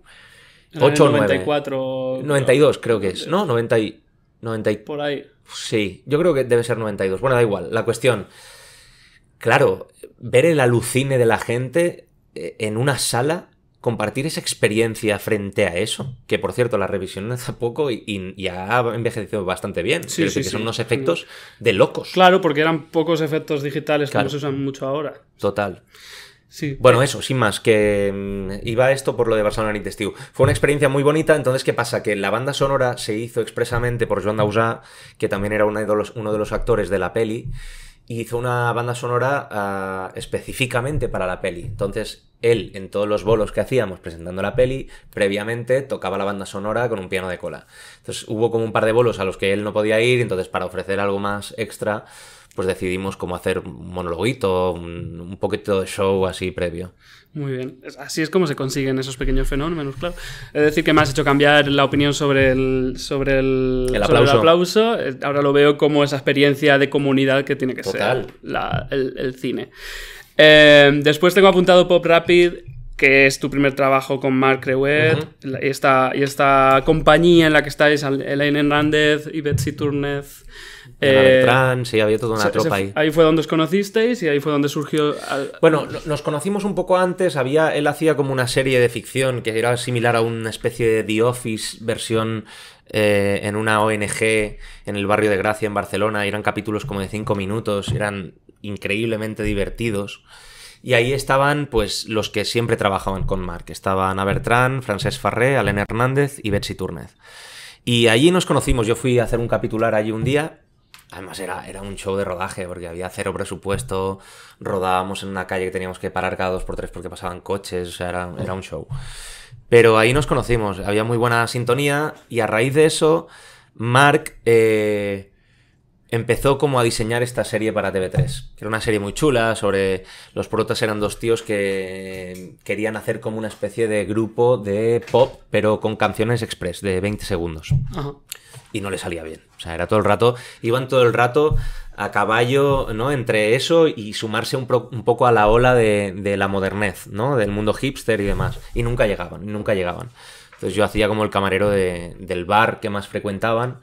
94. 92 creo que es. No, 90 y, 90 y... Por ahí. Sí, yo creo que debe ser 92. Bueno, da igual. La cuestión. Claro, ver el alucine de la gente eh, en una sala, compartir esa experiencia frente a eso, que por cierto la revisión hace poco y, ha envejecido bastante bien. Sí, sí, sí, que son unos efectos mm. de locos. Claro, porque eran pocos efectos digitales que no se usan mucho ahora. Total. Bueno, eso, sin más, que mm, iba esto por lo de Barcelona y Fue una experiencia muy bonita, entonces, ¿qué pasa? Que la banda sonora se hizo expresamente por Joan Dausá, que también era uno de los, actores de la peli, hizo una banda sonora ah, específicamente para la peli. Entonces, él, en todos los bolos que hacíamos presentando la peli, previamente tocaba la banda sonora con un piano de cola. Entonces, hubo como un par de bolos a los que él no podía ir, entonces, para ofrecer algo más extra pues decidimos cómo hacer un monologuito, un, poquito de show así previo. Muy bien, así es como se consiguen esos pequeños fenómenos, claro. Es decir, que me has hecho cambiar la opinión sobre el, sobre el, aplauso. Eh, ahora lo veo como esa experiencia de comunidad que tiene que ser el, cine. Eh, después tengo apuntado Pop Rapid que es tu primer trabajo con Mark Creuet, y, esta, compañía en la que estáis, Elaine Hernández y Betsy Turnez. Eh, sí, había toda una tropa ahí. Ahí fue donde os conocisteis y ahí fue donde surgió. Bueno, nos conocimos un poco antes. Había, él hacía como una serie de ficción que era similar a una especie de The Office versión eh, en una ONG en el barrio de Gracia, en Barcelona. eran capítulos como de cinco minutos, eran increíblemente divertidos. Y ahí estaban pues los que siempre trabajaban con Marc. Estaban Abertrán, Francesc Farré, Alen Hernández y Betsy Turnez Y allí nos conocimos. Yo fui a hacer un capitular allí un día. Además era, era un show de rodaje porque había cero presupuesto, rodábamos en una calle que teníamos que parar cada dos por tres porque pasaban coches, o sea, era, era un show. Pero ahí nos conocimos, había muy buena sintonía y a raíz de eso, Mark eh, empezó como a diseñar esta serie para TV3, que era una serie muy chula, sobre los protas eran dos tíos que querían hacer como una especie de grupo de pop, pero con canciones express de 20 segundos. Y no le salía bien. O sea, era todo el rato, iban todo el rato a caballo, ¿no? Entre eso y sumarse un, poco a la ola de, la modernez, ¿no? Del mundo hipster y demás. Y nunca llegaban, nunca llegaban. Entonces yo hacía como el camarero del bar que más frecuentaban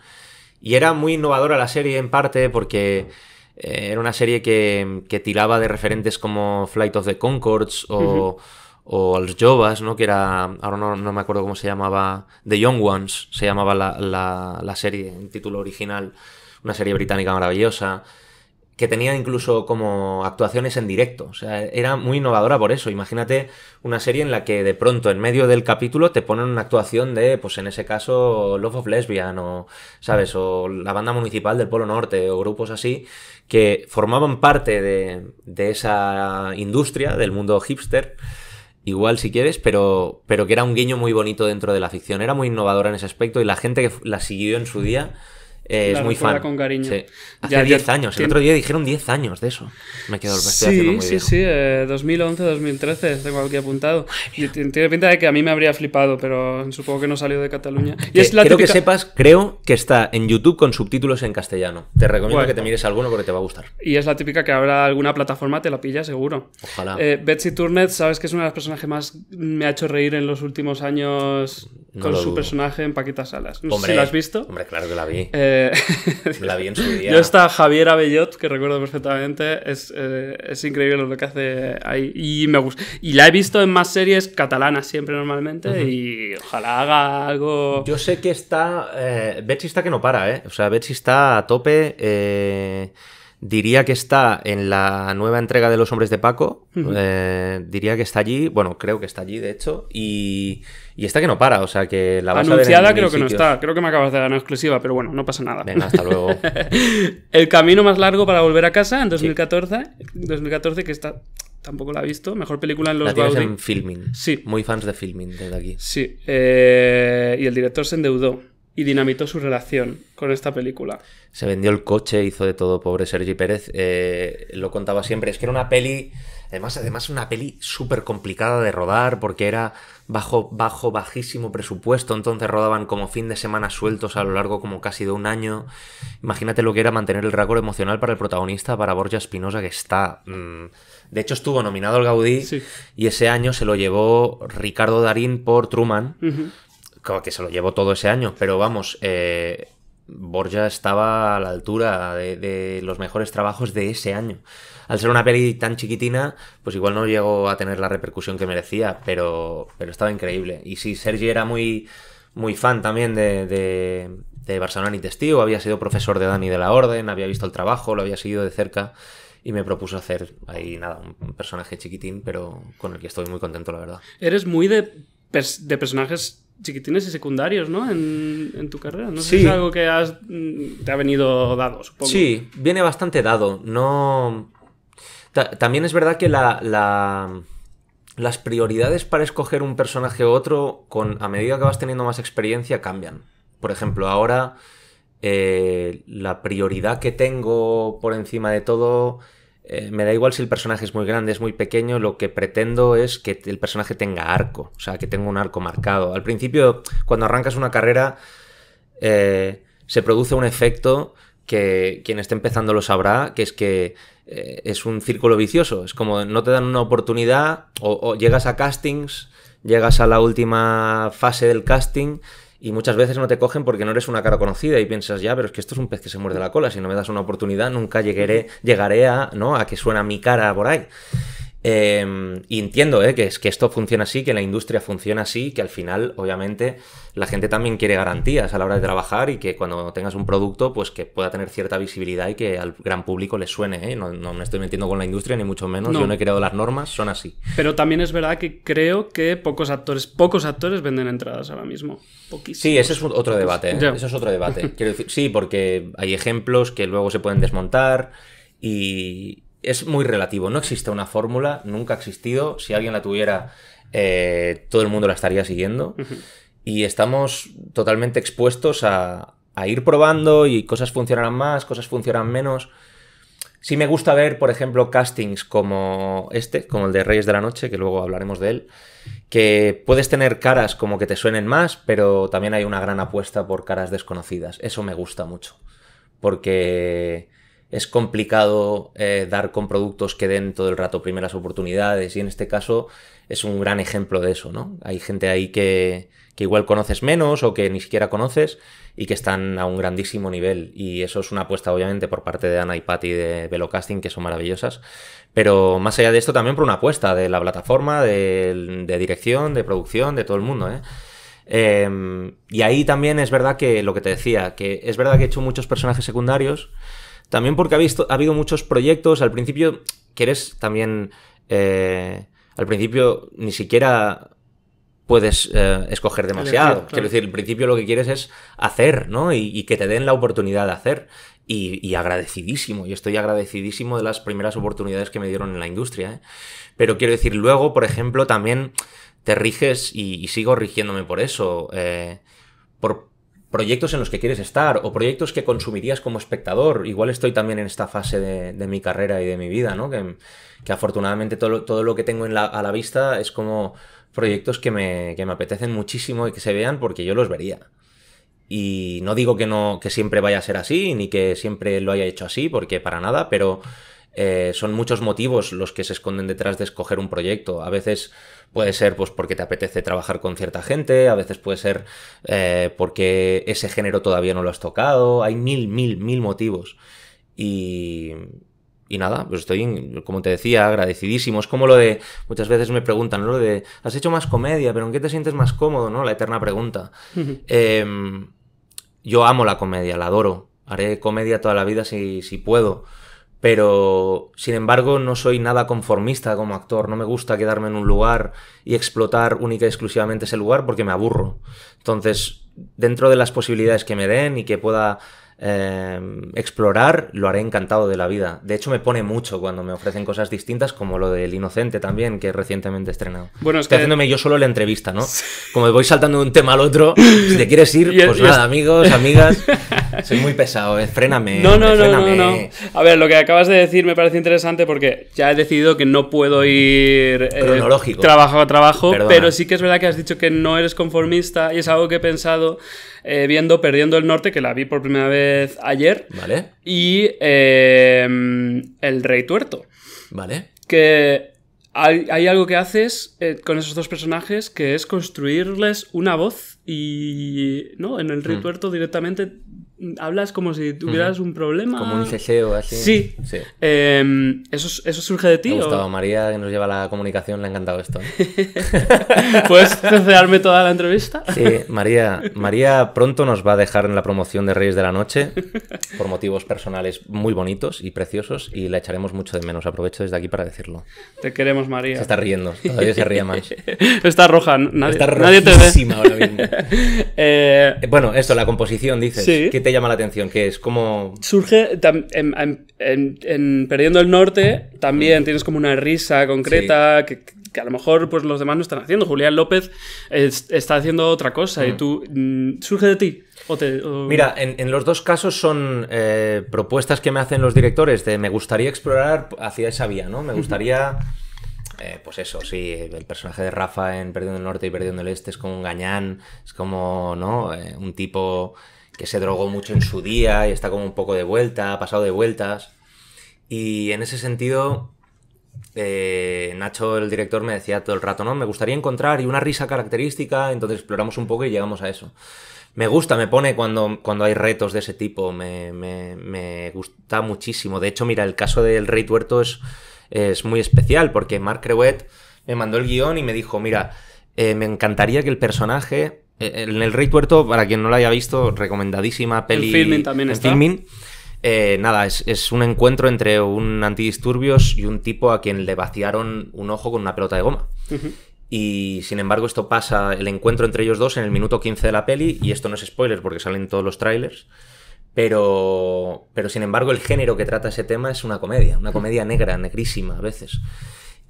y era muy innovadora la serie en parte porque eh, era una serie que, tiraba de referentes como Flight of the Concords o, Jovas, ¿no? Que era, ahora no, no, me acuerdo cómo se llamaba, The Young Ones se llamaba la, la, la serie en título original, una serie británica maravillosa que tenía incluso como actuaciones en directo. O sea, era muy innovadora por eso. Imagínate una serie en la que de pronto, en medio del capítulo, te ponen una actuación de, pues en ese caso, Love of Lesbian, o, ¿sabes? O la banda municipal del Polo Norte, o grupos así, que formaban parte de, de esa industria, del mundo hipster igual si quieres, pero, pero que era un guiño muy bonito dentro de la ficción. Era muy innovadora en ese aspecto y la gente que la siguió en su día es muy fan. Con cariño. Hace 10 años. El otro día dijeron 10 años de eso. Me quedo el Sí, sí, sí. 2011, eh, 2013, tengo aquí apuntado. Y tiene pinta de que a mí me habría flipado, pero supongo que no salió de Cataluña. Y es la creo que sepas, creo que está en YouTube con subtítulos en castellano. Te recomiendo que te mires alguno porque te va a gustar. Y es la típica que habrá alguna plataforma, te la pilla seguro. Ojalá. Eh, Betsy Turnet sabes que es una de las personas que más me ha hecho reír en los últimos años con su personaje en Paquita Salas. si la has visto. Hombre, claro que la vi. Eh, eh, la Yo está Javier Abellot, que recuerdo perfectamente, es, eh, es, increíble lo que hace ahí. Y me gusta. Y la he visto en más series catalanas siempre normalmente y ojalá haga algo... Yo sé que está... Eh, Betsy está que no para, ¿eh? O sea, Betsy está a tope. Eh... Diría que está en la nueva entrega de Los Hombres de Paco. Eh, diría que está allí. Bueno, creo que está allí, de hecho. Y, y está que no para. O sea que la Anunciada creo que no está. Creo que me acabas de dar una exclusiva, pero bueno, no pasa nada. hasta luego. el camino más largo para volver a casa en 2014. 2014, que está. Tampoco la he visto. Mejor película en los la en filming. Sí. Muy fans de filming desde aquí. Sí. Eh, y el director se endeudó y dinamitó su relación con esta película. Se vendió el coche, hizo de todo, pobre Sergi Pérez. Eh, lo contaba siempre. Es que era una peli. Además, además una peli súper complicada de rodar porque era bajo, bajo, bajísimo presupuesto. Entonces rodaban como fin de semana sueltos a lo largo como casi de un año. Imagínate lo que era mantener el récord emocional para el protagonista, para Borja Espinosa, que está... Mm, de hecho, estuvo nominado al Gaudí y ese año se lo llevó Ricardo Darín por Truman que se lo llevó todo ese año, pero vamos, eh, Borja estaba a la altura de, los mejores trabajos de ese año. Al ser una peli tan chiquitina, pues igual no llegó a tener la repercusión que merecía, pero, pero estaba increíble. Y sí, Sergi era muy, muy fan también de, de, Barcelona y Testigo, había sido profesor de Dani de la Orden, había visto el trabajo, lo había seguido de cerca y me propuso hacer ahí nada, un personaje chiquitín, pero con el que estoy muy contento, la verdad. Eres muy de, de personajes chiquitines y secundarios, ¿no? En, en tu carrera. No es algo que has, mm, te ha venido dado, supongo. Sí, viene bastante dado. No. también es verdad que la, las prioridades para escoger un personaje u otro, con, a medida que vas teniendo más experiencia, cambian. Por ejemplo, ahora eh, la prioridad que tengo por encima de todo eh, me da igual si el personaje es muy grande, es muy pequeño, lo que pretendo es que el personaje tenga arco, o sea, que tenga un arco marcado. Al principio, cuando arrancas una carrera, eh, se produce un efecto que quien esté empezando lo sabrá, que es que eh, es un círculo vicioso, es como no te dan una oportunidad o llegas a castings, llegas a la última fase del casting y muchas veces no te cogen porque no eres una cara conocida y piensas, ya, pero es que esto es un pez que se muerde la cola. Si no me das una oportunidad, nunca llegaré, llegaré a, ¿no? a que suena mi cara por ahí. Em, y entiendo eh, que, que esto funciona así, que la industria funciona así, que al final, obviamente, la gente también quiere garantías a la hora de trabajar y que cuando tengas un producto, pues que pueda tener cierta visibilidad y que al gran público le suene. Eh. No, me estoy metiendo con la industria, ni mucho menos. Yo no he creado las normas, son así. Pero también es verdad que creo que pocos actores, pocos actores venden entradas ahora mismo. Poquísimos. Sí, ese es otro debate. Eh. Eso es otro debate. sí, porque hay ejemplos que luego se pueden desmontar. Y, es muy relativo. No existe una fórmula, nunca ha existido. Si alguien la tuviera, eh, todo el mundo la estaría siguiendo. Y estamos totalmente expuestos a, ir probando y cosas funcionarán más, cosas funcionan menos. Sí me gusta ver, por ejemplo, castings como este, como el de Reyes de la Noche, que luego hablaremos de él, que puedes tener caras como que te suenen más, pero también hay una gran apuesta por caras desconocidas. Eso me gusta mucho, porque es complicado eh, dar con productos que den todo el rato primeras oportunidades y en este caso es un gran ejemplo de eso, ¿no? Hay gente ahí que, igual conoces menos o que ni siquiera conoces y que están a un grandísimo nivel y eso es una apuesta obviamente por parte de Ana y Patty de Velocasting que son maravillosas, pero más allá de esto también por una apuesta de la plataforma, de, dirección, de producción, de todo el mundo, ¿eh? em, y ahí también es verdad que lo que te decía, que es verdad que he hecho muchos personajes secundarios, también porque ha, ha habido muchos proyectos, al principio quieres también... Eh, al principio ni siquiera puedes eh, escoger demasiado. Quiero decir, al principio lo que quieres es hacer, ¿no? Y, que te den la oportunidad de hacer. Y, agradecidísimo, yo estoy agradecidísimo de las primeras oportunidades que me dieron en la industria. ¿eh? Pero quiero decir, luego, por ejemplo, también te riges y, sigo rigiéndome por eso, eh, por proyectos en los que quieres estar o proyectos que consumirías como espectador. Igual estoy también en esta fase de, mi carrera y de mi vida, ¿no? Que, afortunadamente todo, lo que tengo a la vista es como proyectos que me, que me, apetecen muchísimo y que se vean porque yo los vería. Y no digo que no, que siempre vaya a ser así, ni que siempre lo haya hecho así, porque para nada, pero eh, son muchos motivos los que se esconden detrás de escoger un proyecto. A veces puede ser pues, porque te apetece trabajar con cierta gente, a veces puede ser eh, porque ese género todavía no lo has tocado. Hay mil, mil, mil motivos. Y, y nada, pues estoy, como te decía, agradecidísimo. Es como lo de, muchas veces me preguntan, Lo de, has hecho más comedia, pero ¿en qué te sientes más cómodo, no? La eterna pregunta. Em, yo amo la comedia, la adoro. Haré comedia toda la vida si, si puedo pero sin embargo no soy nada conformista como actor, no me gusta quedarme en un lugar y explotar única y exclusivamente ese lugar porque me aburro. Entonces, dentro de las posibilidades que me den y que pueda eh, explorar, lo haré encantado de la vida. De hecho, me pone mucho cuando me ofrecen cosas distintas, como lo del Inocente también, que recientemente estrenado. Bueno, es haciéndome yo solo la entrevista, ¿no? Como voy saltando de un tema al otro, si te quieres ir, pues nada, amigos, amigas, Soy muy pesado, eh. fréname. No, no, no, no, A ver, lo que acabas de decir me parece interesante porque ya he decidido que no puedo ir eh, trabajo a trabajo, pero sí que es verdad que has dicho que no eres conformista y es algo que he pensado eh, viendo Perdiendo el Norte, que la vi por primera vez ayer, vale. y El Rey Tuerto. Vale. Que hay, algo que haces con esos dos personajes que es construirles una voz y no en el Rey mm. Tuerto directamente hablas como si tuvieras un problema. Como un ceseo, así. Sí. Em, ¿eso, ¿Eso surge de ti? Me ha gustado. María, que nos lleva la comunicación, le ha encantado esto. ¿Puedes cecearme toda la entrevista? Sí, María, María pronto nos va a dejar en la promoción de Reyes de la Noche por motivos personales muy bonitos y preciosos y la echaremos mucho de menos. Aprovecho desde aquí para decirlo. Te queremos, María. Se está riendo, todavía se ríe más. Está roja, nadie, te ve. ahora mismo. Eh, eh, bueno, esto, la composición, dices. Sí te llama la atención? Que es como... Surge en, Perdiendo el Norte, también tienes como una risa concreta que, a lo mejor pues, los demás no están haciendo. Julián López está haciendo otra cosa y tú... Mm, surge de ti. Mira, en, los dos casos son eh, propuestas que me hacen los directores de me gustaría explorar hacia esa vía, ¿no? Me gustaría, eh, pues eso, sí, el personaje de Rafa en Perdiendo el Norte y Perdiendo el Este es como un gañán, es como, ¿no? Eh, un tipo que se drogó mucho en su día y está como un poco de vuelta, ha pasado de vueltas. Y en ese sentido, eh, Nacho, el director, me decía todo el rato, ¿no? Me gustaría encontrar y una risa característica, entonces exploramos un poco y llegamos a eso. Me gusta, me pone cuando, cuando hay retos de ese tipo, me, me, gusta muchísimo. De hecho, mira, el caso del Rey Tuerto es, es muy especial porque Mark Crewet me mandó el guión y me dijo, mira, eh, me encantaría que el personaje eh, eh, en El Rey Puerto, para quien no lo haya visto, recomendadísima peli. En filming también en Filming. Eh, nada, es, un encuentro entre un antidisturbios y un tipo a quien le vaciaron un ojo con una pelota de goma. Y sin embargo, esto pasa, el encuentro entre ellos dos en el minuto 15 de la peli, y esto no es spoiler porque salen todos los trailers. Pero, pero sin embargo, el género que trata ese tema es una comedia, una comedia negra, negrísima a veces.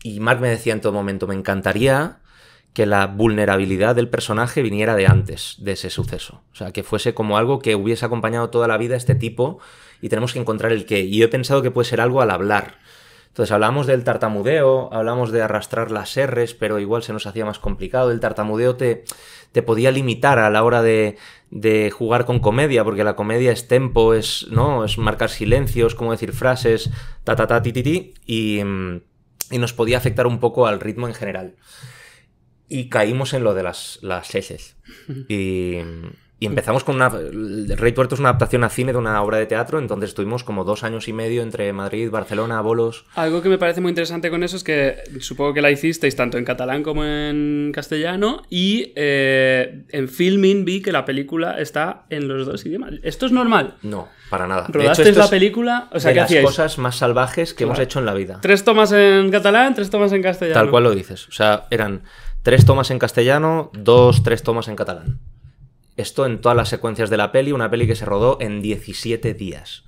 Y Mark me decía en todo momento, me encantaría que la vulnerabilidad del personaje viniera de antes de ese suceso. O sea, que fuese como algo que hubiese acompañado toda la vida este tipo y tenemos que encontrar el qué. Y yo he pensado que puede ser algo al hablar. Entonces hablamos del tartamudeo, hablamos de arrastrar las R's, pero igual se nos hacía más complicado. El tartamudeo te, te podía limitar a la hora de, de, jugar con comedia, porque la comedia es tempo, es, ¿no? es marcar silencios, como decir frases, ta ta ta ti ti ti, y, mm, y nos podía afectar un poco al ritmo en general y caímos en lo de las, las Y, empezamos con una... Rey Puerto es una adaptación a cine de una obra de teatro, entonces estuvimos como dos años y medio entre Madrid, Barcelona, bolos. Algo que me parece muy interesante con eso es que supongo que la hicisteis tanto en catalán como en castellano y eh, en filming vi que la película está en los dos idiomas. ¿Esto es normal? No, para nada. ¿Rodasteis la película? O sea, de las cosas más salvajes que hemos hecho en la vida. Tres tomas en catalán, tres tomas en castellano. Tal cual lo dices. O sea, eran... Tres tomas en castellano, dos, tres tomas en catalán. Esto en todas las secuencias de la peli, una peli que se rodó en 17 días.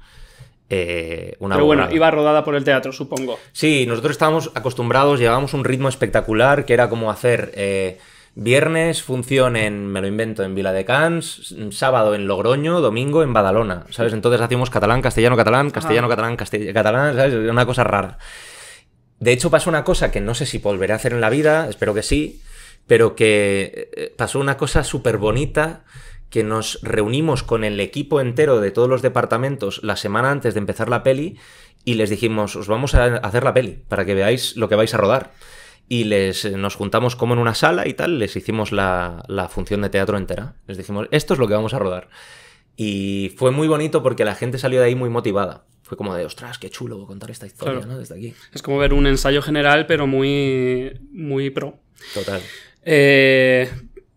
Eh, una Pero bueno, iba rodada por el teatro, supongo. Sí, nosotros estábamos acostumbrados, llevábamos un ritmo espectacular que era como hacer eh, viernes función en, me lo invento, en Vila de Cans, sábado en Logroño, domingo en Badalona, ¿sabes? Entonces hacíamos catalán, castellano, catalán, castellano, catalán, catalán, ¿sabes? Una cosa rara. De hecho, pasó una cosa que no sé si volveré a hacer en la vida, espero que sí, pero que eh, eh, pasó una cosa súper bonita que nos reunimos con el equipo entero de todos los departamentos la semana antes de empezar la peli y les dijimos, os vamos a hacer la peli para que veáis lo que vais a rodar. Y les, eh, nos juntamos como en una sala y tal, les hicimos la, función de teatro entera. Les dijimos, esto es lo que vamos a rodar. Y fue muy bonito porque la gente salió de ahí muy motivada fue como de, ostras, qué chulo contar esta historia, ¿no? Desde aquí. Es como ver un ensayo general, pero muy, muy pro. Total. Eh,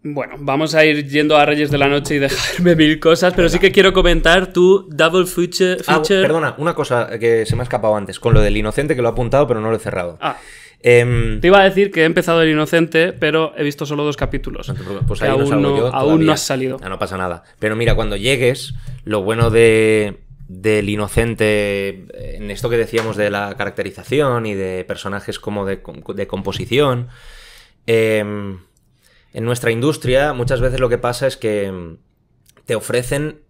bueno, vamos a ir yendo a Reyes de la Noche y dejarme mil cosas, pero sí que quiero comentar tu Double Feature. Ah, perdona, una cosa que se me ha escapado antes, con lo del inocente que lo he apuntado, pero no lo he cerrado. Ah. Em, te iba a decir que he empezado El Inocente, pero he visto solo dos capítulos. pues ahí aún, no, aún no has salido. Ah, no pasa nada. Pero mira, cuando llegues, lo bueno de del inocente en esto que decíamos de la caracterización y de personajes como de composición Em, en nuestra industria muchas veces lo que pasa es que em, te ofrecen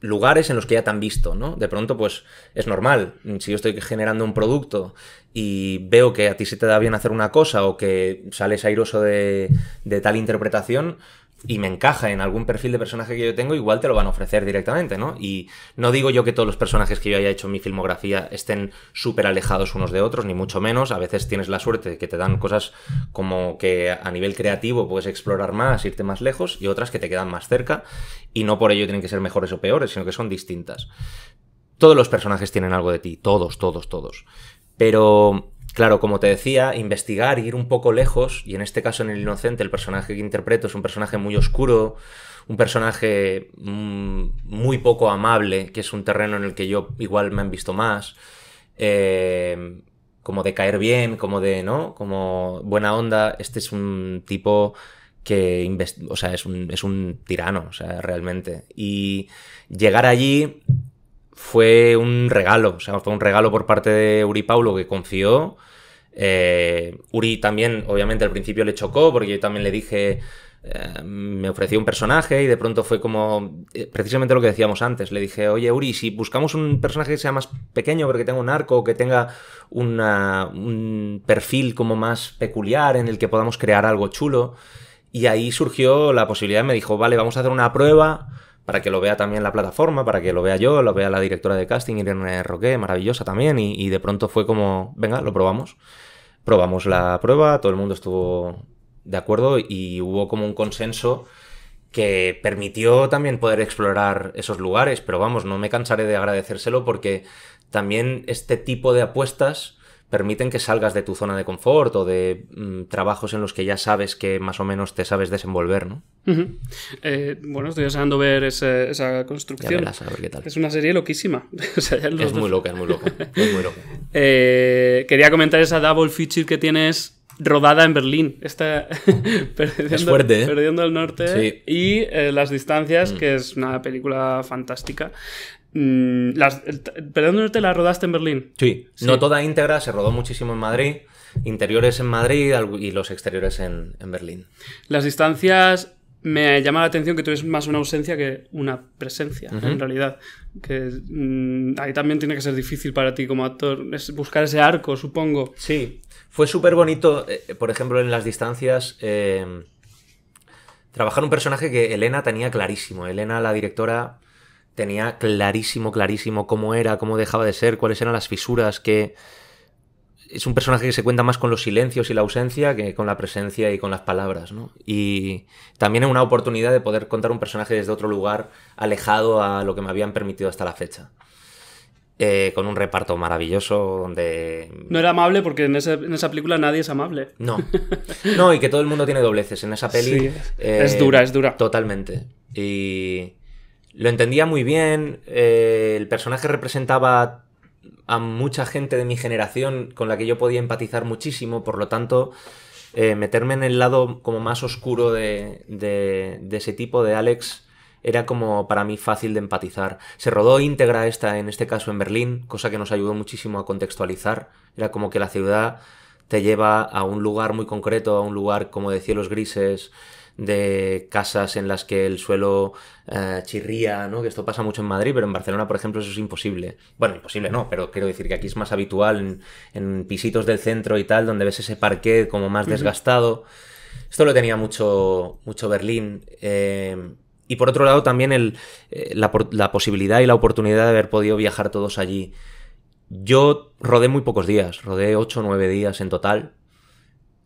lugares en los que ya te han visto, ¿no? De pronto, pues es normal. Si yo estoy generando un producto y veo que a ti se te da bien hacer una cosa o que sales airoso de tal interpretación, y me encaja en algún perfil de personaje que yo tengo, igual te lo van a ofrecer directamente, ¿no? Y no digo yo que todos los personajes que yo haya hecho en mi filmografía estén súper alejados unos de otros, ni mucho menos. A veces tienes la suerte de que te dan cosas como que a nivel creativo puedes explorar más, irte más lejos, y otras que te quedan más cerca, y no por ello tienen que ser mejores o peores, sino que son distintas. Todos los personajes tienen algo de ti, todos, todos, todos. Pero Claro, como te decía, investigar y ir un poco lejos, y en este caso en El Inocente, el personaje que interpreto es un personaje muy oscuro, un personaje mm, muy poco amable, que es un terreno en el que yo igual me han visto más, eh, como de caer bien, como de, ¿no? Como buena onda, este es un tipo que o sea, es un, es un tirano, o sea, realmente. Y llegar allí fue un regalo, o sea, fue un regalo por parte de Uri Paulo que confió. Eh, Uri también, obviamente, al principio le chocó porque yo también le dije, eh, me ofreció un personaje y de pronto fue como, eh, precisamente lo que decíamos antes, le dije, oye Uri, si buscamos un personaje que sea más pequeño, porque que tenga un arco, que tenga un perfil como más peculiar en el que podamos crear algo chulo. Y ahí surgió la posibilidad, me dijo, vale, vamos a hacer una prueba para que lo vea también la plataforma, para que lo vea yo, lo vea la directora de casting, Irene Roque, maravillosa también, y, de pronto fue como, venga, lo probamos. Probamos la prueba, todo el mundo estuvo de acuerdo y hubo como un consenso que permitió también poder explorar esos lugares, pero vamos, no me cansaré de agradecérselo porque también este tipo de apuestas permiten que salgas de tu zona de confort o de mm, trabajos en los que ya sabes que más o menos te sabes desenvolver, ¿no? Eh, bueno, estoy deseando ver esa construcción. Es una serie loquísima. es, muy loca, es muy loca, muy loca. Eh, quería comentar esa double feature que tienes rodada en Berlín. Está perdiendo, fuerte, ¿eh? perdiendo el norte y las distancias, mm. que es una película fantástica. Mm, las, perdón, te la rodaste en Berlín. Sí, no toda íntegra, se rodó muchísimo en Madrid, interiores en Madrid y los exteriores en, Berlín. Las distancias me llama la atención que tú eres más una ausencia que una presencia, en realidad. Que mm, ahí también tiene que ser difícil para ti como actor buscar ese arco, supongo. Sí, fue súper bonito, eh, eh, por ejemplo, en las distancias, eh, trabajar un personaje que Elena tenía clarísimo. Elena, la directora, tenía clarísimo, clarísimo cómo era, cómo dejaba de ser, cuáles eran las fisuras, que es un personaje que se cuenta más con los silencios y la ausencia que con la presencia y con las palabras, ¿no? Y también es una oportunidad de poder contar un personaje desde otro lugar, alejado a lo que me habían permitido hasta la fecha. Eh, con un reparto maravilloso donde... No era amable porque en, esa película nadie es amable. No. No, y que todo el mundo tiene dobleces. En esa peli... Sí, es dura, eh, es dura. Totalmente. Y lo entendía muy bien, eh, el personaje representaba a mucha gente de mi generación con la que yo podía empatizar muchísimo, por lo tanto, eh, meterme en el lado como más oscuro de, de, ese tipo de Alex era como para mí fácil de empatizar. Se rodó íntegra esta, en este caso en Berlín, cosa que nos ayudó muchísimo a contextualizar. Era como que la ciudad te lleva a un lugar muy concreto, a un lugar como de cielos grises, de casas en las que el suelo eh, chirría, ¿no? Que esto pasa mucho en Madrid, pero en Barcelona, por ejemplo, eso es imposible. Bueno, imposible no, pero quiero decir que aquí es más habitual en, pisitos del centro y tal, donde ves ese parque como más desgastado. Esto lo tenía mucho, mucho Berlín. Eh, y por otro lado, también eh, la, la posibilidad y la oportunidad de haber podido viajar todos allí. Yo rodé muy pocos días, rodé 8 o 9 días en total,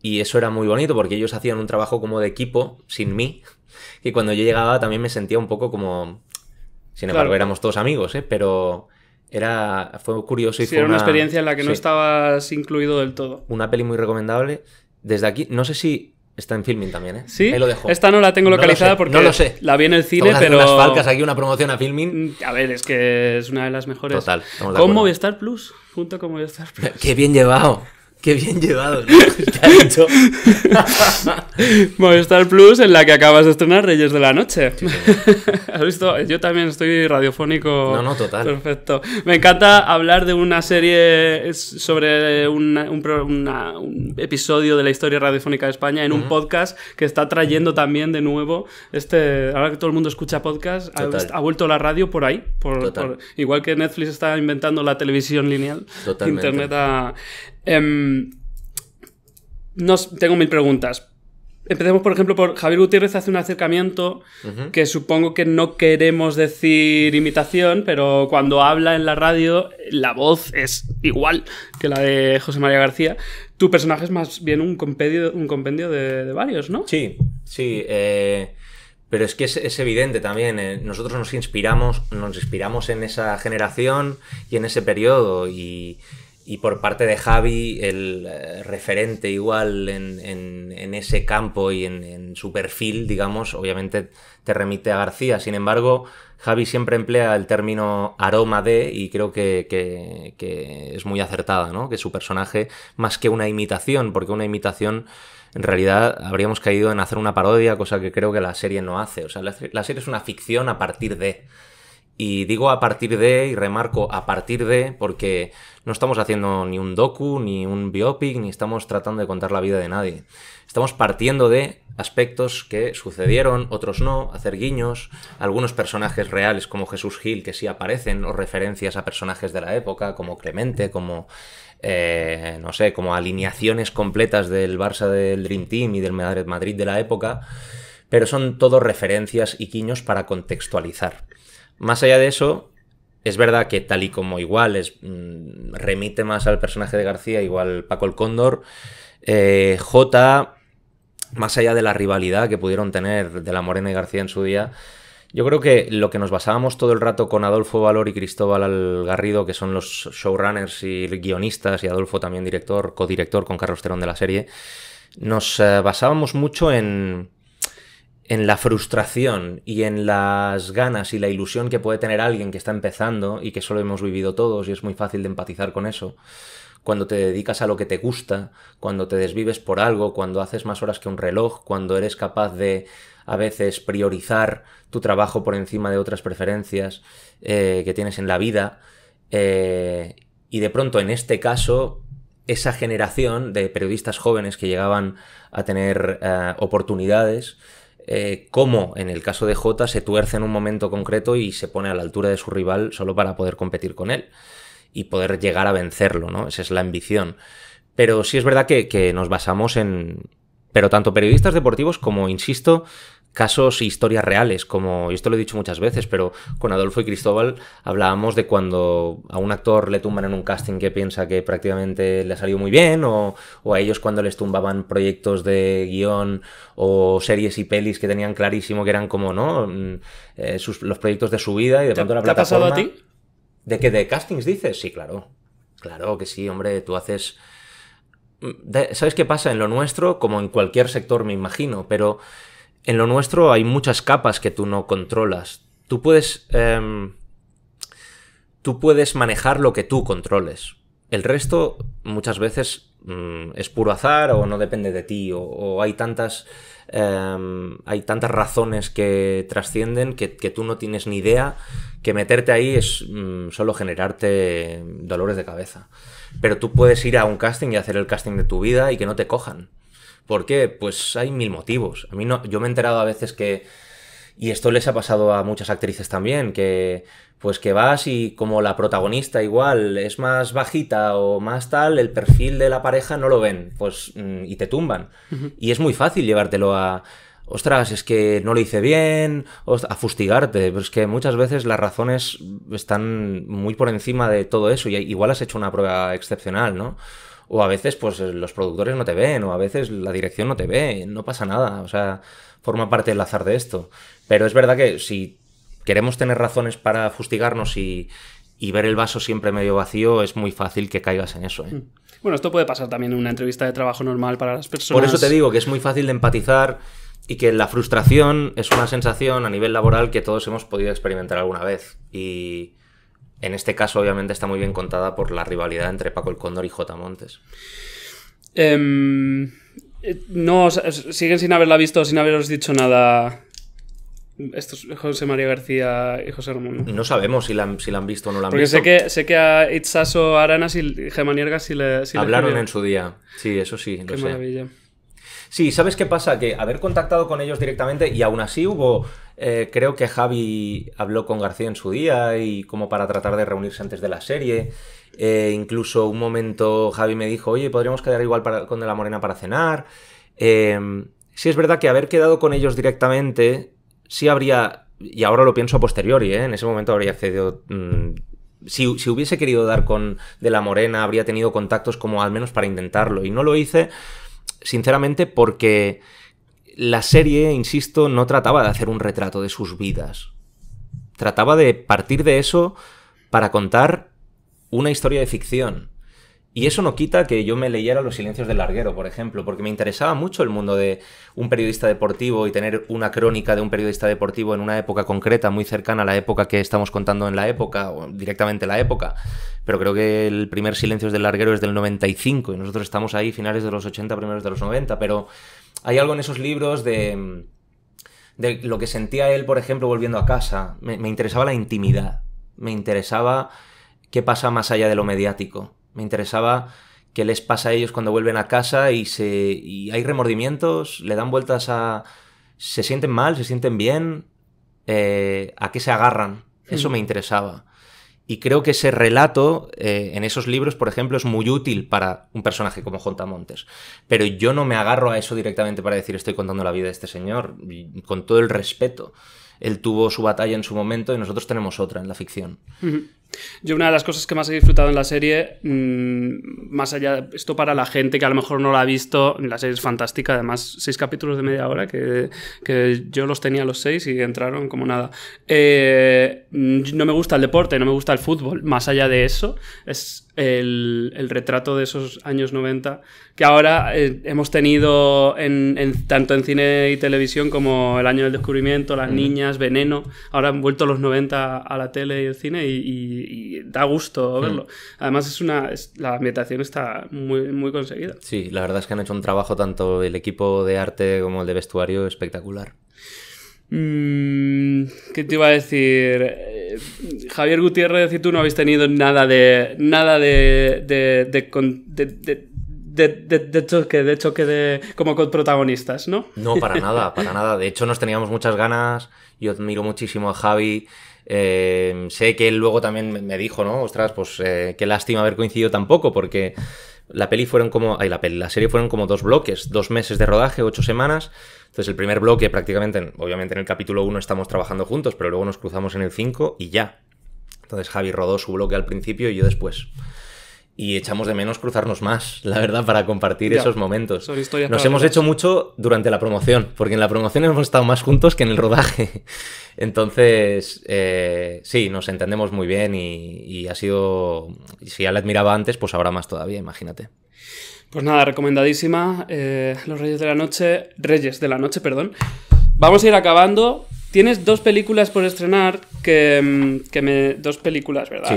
y eso era muy bonito porque ellos hacían un trabajo como de equipo, sin mí, Y cuando yo llegaba también me sentía un poco como... Sin embargo, éramos todos amigos, ¿eh? Pero era, fue curioso y fue era una, experiencia en la que no estabas incluido del todo. Una peli muy recomendable. Desde aquí, no sé si Está en filming también, ¿eh? Sí. lo dejo. Esta no la tengo localizada porque no lo sé. la vi en el cine, pero. Unas falcas aquí, una promoción a filming. Mm, a ver, es que es una de las mejores. Total. Con Movistar Plus. Junto con Movistar Plus. Qué bien llevado. Qué bien llevado, ¿no? ¿Qué ha Plus, en la que acabas de estrenar Reyes de la Noche. ¿Has visto? Yo también estoy radiofónico. No, no, total. Perfecto. Me encanta hablar de una serie sobre un, episodio de la historia radiofónica de España en un podcast que está trayendo también de nuevo. este Ahora que todo el mundo escucha podcast, ha, vuelto la radio por ahí. Por, igual que Netflix está inventando la televisión lineal, Totalmente. Internet a, Em, tengo mil preguntas. Empecemos, por ejemplo, por Javier Gutiérrez hace un acercamiento que supongo que no queremos decir imitación, pero cuando habla en la radio, la voz es igual que la de José María García. Tu personaje es más bien un compendio, un compendio de, varios, ¿no? Sí, sí. Eh, pero es que es, evidente también. Eh, nosotros nos inspiramos, nos inspiramos en esa generación y en ese periodo. Y, y por parte de Javi, el eh, referente igual en, ese campo y en, su perfil, digamos, obviamente te remite a García. Sin embargo, Javi siempre emplea el término aroma de y creo que, es muy acertada, ¿no? Que su personaje, más que una imitación, porque una imitación en realidad habríamos caído en hacer una parodia, cosa que creo que la serie no hace. O sea, la serie es una ficción a partir de... Y digo a partir de, y remarco a partir de, porque no estamos haciendo ni un docu, ni un biopic, ni estamos tratando de contar la vida de nadie. Estamos partiendo de aspectos que sucedieron, otros no, hacer guiños, algunos personajes reales como Jesús Gil que sí aparecen, o referencias a personajes de la época como Clemente, como, eh, no sé, como alineaciones completas del Barça del Dream Team y del Madrid de la época, pero son todo referencias y guiños para contextualizar. Más allá de eso, es verdad que tal y como igual mm, remite más al personaje de García, igual Paco el Cóndor, eh, J, más allá de la rivalidad que pudieron tener de la Morena y García en su día, yo creo que lo que nos basábamos todo el rato con Adolfo Valor y Cristóbal Algarrido, que son los showrunners y guionistas, y Adolfo también director, codirector con Carlos Terón de la serie, nos eh, basábamos mucho en, en la frustración y en las ganas y la ilusión que puede tener alguien que está empezando y que solo hemos vivido todos y es muy fácil de empatizar con eso, cuando te dedicas a lo que te gusta, cuando te desvives por algo, cuando haces más horas que un reloj, cuando eres capaz de a veces priorizar tu trabajo por encima de otras preferencias eh, que tienes en la vida, eh, y de pronto en este caso esa generación de periodistas jóvenes que llegaban a tener eh, oportunidades, eh, cómo en el caso de Jota se tuerce en un momento concreto y se pone a la altura de su rival solo para poder competir con él y poder llegar a vencerlo, ¿no? Esa es la ambición. Pero sí es verdad que nos basamos en, pero tanto periodistas deportivos como, insisto, casos e historias reales, como y esto lo he dicho muchas veces, pero con Adolfo y Cristóbal hablábamos de cuando a un actor le tumban en un casting que piensa que prácticamente le ha salido muy bien, o, a ellos cuando les tumbaban proyectos de guión o series y pelis que tenían clarísimo que eran como, ¿no? Mm, eh, los proyectos de su vida y de pronto la plataforma... ¿Te ha pasado a ti? ¿De qué? ¿De castings dices? Sí, claro. Claro que sí, hombre, tú haces... Mm, ¿Sabes qué pasa? En lo nuestro, como en cualquier sector, me imagino, pero en lo nuestro hay muchas capas que tú no controlas. Tú puedes. Em, tú puedes manejar lo que tú controles. El resto, muchas veces, mm, es puro azar o no depende de ti. O, hay tantas. Em, hay tantas razones que trascienden que, tú no tienes ni idea que meterte ahí es mm, solo generarte dolores de cabeza. Pero tú puedes ir a un casting y hacer el casting de tu vida y que no te cojan. ¿Por qué? Pues hay mil motivos. A mí no, yo me he enterado a veces que y esto les ha pasado a muchas actrices también, que pues que vas y como la protagonista igual es más bajita o más tal, el perfil de la pareja no lo ven, pues mm, y te tumban. Y es muy fácil llevártelo a ostras, es que no lo hice bien, a fustigarte, pero es que muchas veces las razones están muy por encima de todo eso y igual has hecho una prueba excepcional, ¿no? o a veces pues eh, los productores no te ven, o a veces la dirección no te ve, no pasa nada, o sea, forma parte del azar de esto. Pero es verdad que si queremos tener razones para fustigarnos y, ver el vaso siempre medio vacío, es muy fácil que caigas en eso. ¿eh? Hmm. Bueno, esto puede pasar también en una entrevista de trabajo normal para las personas. Por eso te digo que es muy fácil de empatizar y que la frustración es una sensación a nivel laboral que todos hemos podido experimentar alguna vez. Y en este caso, obviamente, está muy bien contada por la rivalidad entre Paco el Cóndor y J. Montes. Em, eh, no, siguen sin haberla visto, sin haberos dicho nada. Esto José María García y José Ramón. No, sabemos si la, han, visto o no la han visto. Porque sé que, sé que a Itzaso Aranas y si, Gemanierga sí si le. Si Hablaron en su día. Sí, eso sí. Qué maravilla. Sí, ¿sabes qué pasa? Que haber contactado con ellos directamente y aún así hubo, eh, creo que Javi habló con García en su día y como para tratar de reunirse antes de la serie. Eh, incluso un momento Javi me dijo, oye, podríamos quedar igual con De la Morena para cenar. Em, sí es verdad que haber quedado con ellos directamente, sí habría, y ahora lo pienso a posteriori, ¿eh? en ese momento habría accedido mm, si, si, hubiese querido dar con De La Morena, habría tenido contactos como al menos para intentarlo. Y no lo hice sinceramente, porque la serie, insisto, no trataba de hacer un retrato de sus vidas. Trataba de partir de eso para contar una historia de ficción. Y eso no quita que yo me leyera Los Silencios del Larguero, por ejemplo, porque me interesaba mucho el mundo de un periodista deportivo y tener una crónica de un periodista deportivo en una época concreta, muy cercana a la época que estamos contando en la época, o directamente la época. Pero creo que el primer Silencios del Larguero es del 95 y nosotros estamos ahí finales de los 80, primeros de los 90, pero hay algo en esos libros de, lo que sentía él, por ejemplo, volviendo a casa. me interesaba la intimidad, me interesaba qué pasa más allá de lo mediático me interesaba qué les pasa a ellos cuando vuelven a casa y, se, hay remordimientos, le dan vueltas a... ¿Se sienten mal? ¿Se sienten bien? Eh, ¿A qué se agarran? Eso mm. me interesaba. Y creo que ese relato eh, en esos libros, por ejemplo, es muy útil para un personaje como Jonta Pero yo no me agarro a eso directamente para decir estoy contando la vida de este señor, con todo el respeto. Él tuvo su batalla en su momento y nosotros tenemos otra en la ficción. Yo una de las cosas que más he disfrutado en la serie, mm, más allá, esto para la gente que a lo mejor no la ha visto, la serie es fantástica, además seis capítulos de media hora que, que yo los tenía los seis y entraron como nada. Eh, no me gusta el deporte, no me gusta el fútbol, más allá de eso, es el, el retrato de esos años 90 que ahora eh, hemos tenido en, tanto en cine y televisión como el año del descubrimiento, las niñas, veneno, ahora han vuelto los 90 a la tele y el cine y y, da gusto hmm. verlo. Además, es una, la ambientación está muy, muy conseguida. Sí, la verdad es que han hecho un trabajo tanto el equipo de arte como el de vestuario espectacular. Mm, ¿Qué te iba a decir? Eh, Javier Gutiérrez y tú no habéis tenido nada de. nada de. de. de, de, de choque, de choque de. como protagonistas, ¿no? No, para nada, para nada. De hecho, nos teníamos muchas ganas. Yo admiro muchísimo a Javi Em, sé que él luego también me dijo, ¿no? Ostras, pues eh, qué lástima haber coincidido tampoco, porque la peli fueron como. Ay, la la serie fueron como dos bloques, dos meses de rodaje, ocho semanas. Entonces, el primer bloque, prácticamente, obviamente en el capítulo 1 estamos trabajando juntos, pero luego nos cruzamos en el 5 y ya. Entonces, Javi rodó su bloque al principio y yo después y echamos de menos cruzarnos más, la verdad, para compartir esos momentos. Nos hemos hecho mucho durante la promoción, porque en la promoción hemos estado más juntos que en el rodaje. Entonces, eh, sí, nos entendemos muy bien y, ha sido, si ya la admiraba antes, pues ahora más todavía, imagínate. Pues nada, recomendadísima, eh, Los Reyes de la Noche, Reyes de la Noche, perdón. Vamos a ir acabando. Tienes dos películas por estrenar que, mm, me. Dos películas, ¿verdad?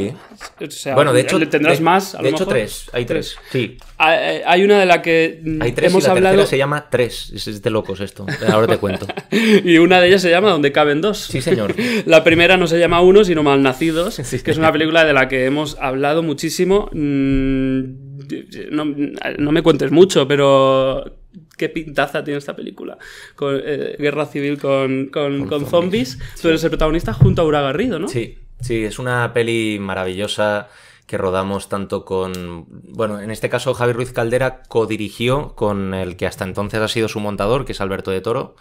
Sí. bueno, de hecho. ¿Tendrás más? A de hecho, tres. Hay tres. Sí. Hay, una de la que. Mm, hay tres y la se llama Tres. Es de locos esto. Ahora te cuento. y una de ellas se llama Donde caben dos. Sí, señor. la primera no se llama Uno, sino Malnacidos, que es una película de la que hemos hablado muchísimo. Mm, no me cuentes mucho, pero qué pintaza tiene esta película. Con, eh, guerra civil con, zombies. Tú eres el protagonista junto a Ura Garrido, ¿no? Sí, sí, es una peli maravillosa que rodamos tanto con, bueno, en este caso Javier Ruiz Caldera codirigió con el que hasta entonces ha sido su montador, que es Alberto de Toro.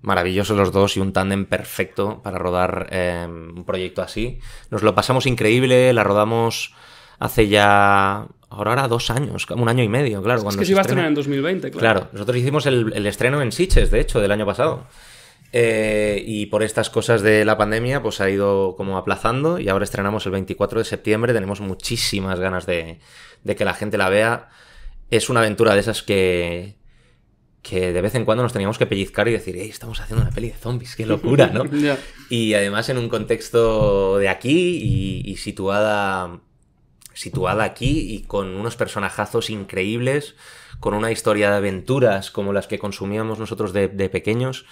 Maravillosos los dos y un tándem perfecto para rodar eh, un proyecto así. Nos lo pasamos increíble, la rodamos hace ya Ahora ahora dos años, un año y medio, claro. Es que se iba a estrenar en 2020, claro. Claro, nosotros hicimos el, estreno en Siches, de hecho, del año pasado. Eh, y por estas cosas de la pandemia, pues ha ido como aplazando y ahora estrenamos el 24 de septiembre. Tenemos muchísimas ganas de, que la gente la vea. Es una aventura de esas que, que de vez en cuando nos teníamos que pellizcar y decir, ey, estamos haciendo una peli de zombies, qué locura, ¿no? Y además en un contexto de aquí y situada situada aquí y con unos personajazos increíbles, con una historia de aventuras como las que consumíamos nosotros de, pequeños.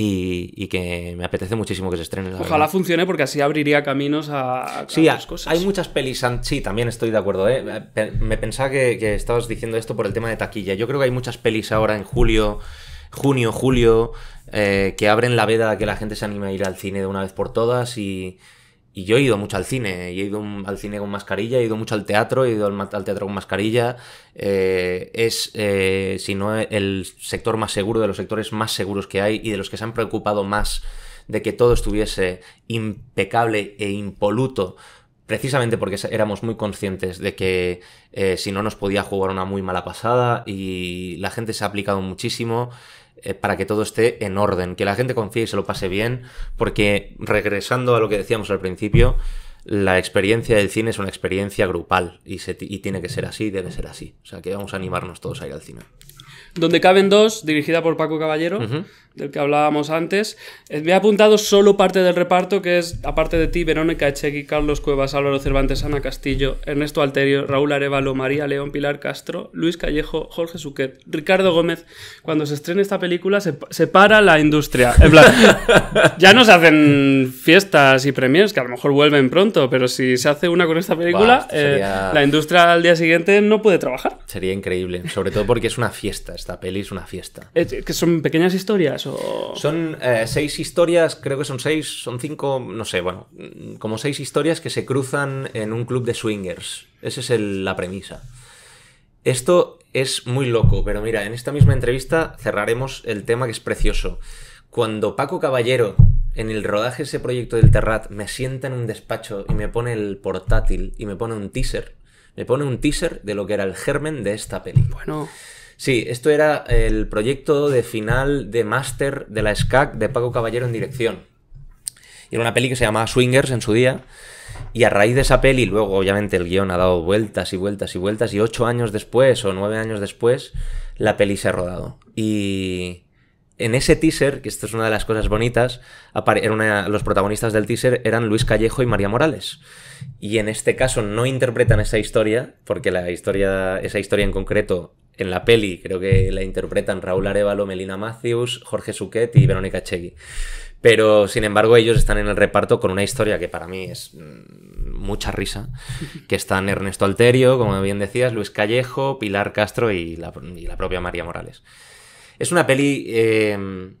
Y, que me apetece muchísimo que se estrene. Ojalá funcione porque así abriría caminos a, a sí, cosas. Hay muchas pelis. Sí, también estoy de acuerdo. ¿eh? Me pensaba que, estabas diciendo esto por el tema de taquilla. Yo creo que hay muchas pelis ahora en julio, junio, julio, eh, que abren la veda que la gente se anime a ir al cine de una vez por todas y y yo he ido mucho al cine, he ido al cine con mascarilla, he ido mucho al teatro, he ido al, teatro con mascarilla. Eh, es, eh, si no, el sector más seguro, de los sectores más seguros que hay y de los que se han preocupado más de que todo estuviese impecable e impoluto, precisamente porque éramos muy conscientes de que eh, si no nos podía jugar una muy mala pasada y la gente se ha aplicado muchísimo. Eh, para que todo esté en orden, que la gente confíe y se lo pase bien, porque regresando a lo que decíamos al principio, la experiencia del cine es una experiencia grupal y, y tiene que ser así, debe ser así. O sea que vamos a animarnos todos a ir al cine. Donde caben dos, dirigida por Paco Caballero, del que hablábamos antes. Eh, me ha apuntado solo parte del reparto, que es, aparte de ti, Verónica Echegui, Carlos Cuevas, Álvaro Cervantes, Ana Castillo, Ernesto Alterio, Raúl Arevalo, María León, Pilar Castro, Luis Callejo, Jorge Suquet, Ricardo Gómez. Cuando se estrene esta película, se, para la industria. En plan, ya no se hacen fiestas y premios que a lo mejor vuelven pronto, pero si se hace una con esta película, eh, la industria al día siguiente no puede trabajar. Sería increíble, sobre todo porque es una fiesta esta peli es una fiesta. Eh, ¿Que son pequeñas historias o...? Son eh, seis historias, creo que son seis, son cinco, no sé, bueno, como seis historias que se cruzan en un club de swingers. Esa es la premisa. Esto es muy loco, pero mira, en esta misma entrevista cerraremos el tema que es precioso. Cuando Paco Caballero, en el rodaje de ese proyecto del Terrat, me sienta en un despacho y me pone el portátil y me pone un teaser, me pone un teaser de lo que era el germen de esta peli. Bueno. Sí, esto era el proyecto de final de máster de la SCAC de Paco Caballero en dirección. Y Era una peli que se llamaba Swingers en su día. Y a raíz de esa peli, luego obviamente el guión ha dado vueltas y vueltas y vueltas. Y ocho años después o nueve años después, la peli se ha rodado. Y en ese teaser, que esto es una de las cosas bonitas, los protagonistas del teaser eran Luis Callejo y María Morales. Y en este caso no interpretan esa historia, porque la historia, esa historia en concreto en la peli creo que la interpretan Raúl Arevalo, Melina Matthews, Jorge Suquet y Verónica Chegui. Pero sin embargo ellos están en el reparto con una historia que para mí es mm, mucha risa, que están Ernesto Alterio, como bien decías, Luis Callejo, Pilar Castro y la, propia María Morales. Es una peli, em,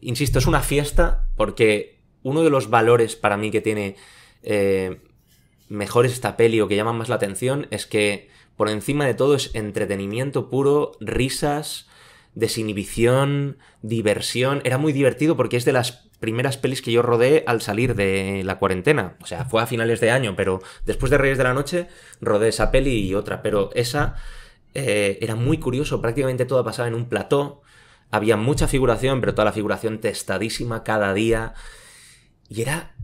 insisto, es una fiesta porque uno de los valores para mí que tiene eh, mejor esta peli o que llama más la atención es que por encima de todo es entretenimiento puro, risas, desinhibición, diversión. Era muy divertido porque es de las primeras pelis que yo rodé al salir de la cuarentena. O sea, fue a finales de año, pero después de Reyes de la Noche rodé esa peli y otra. Pero esa eh, era muy curioso, prácticamente toda pasaba en un plató. Había mucha figuración, pero toda la figuración testadísima cada día. Y era...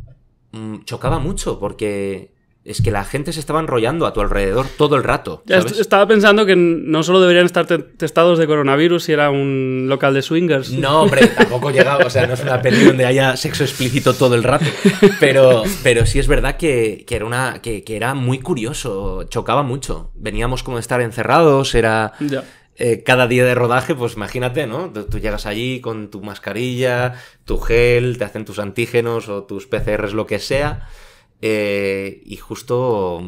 Mm, chocaba mucho porque es que la gente se estaba enrollando a tu alrededor todo el rato. estaba pensando que no solo deberían estar testados de coronavirus si era un local de swingers. No, hombre, tampoco llegaba, o sea, no es una peli donde haya sexo explícito todo el rato. Pero, pero sí es verdad que, que era una, que, era muy curioso, chocaba mucho. Veníamos como de estar encerrados, era. Eh, cada día de rodaje, pues imagínate, ¿no? Tú, tú, llegas allí con tu mascarilla, tu gel, te hacen tus antígenos o tus PCRs, lo que sea. Eh, y justo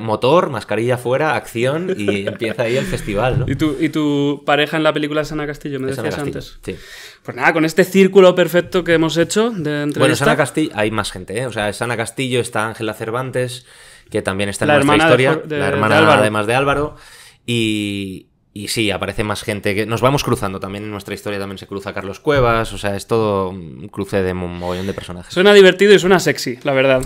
motor, mascarilla fuera, acción y empieza ahí el festival. ¿no? ¿Y, tu, pareja en la película Sana Castillo, me decías antes. Sí. Pues nada, con este círculo perfecto que hemos hecho de entrevista. Bueno, Sana Castillo, hay más gente, ¿eh? O sea, Sana Castillo está Ángela Cervantes, que también está en la nuestra historia, de, la hermana Álvaro, además de Álvaro. Y, y sí, aparece más gente que nos vamos cruzando también. En nuestra historia también se cruza Carlos Cuevas. O sea, es todo un cruce de un mogollón de personajes. Suena divertido y suena sexy, la verdad.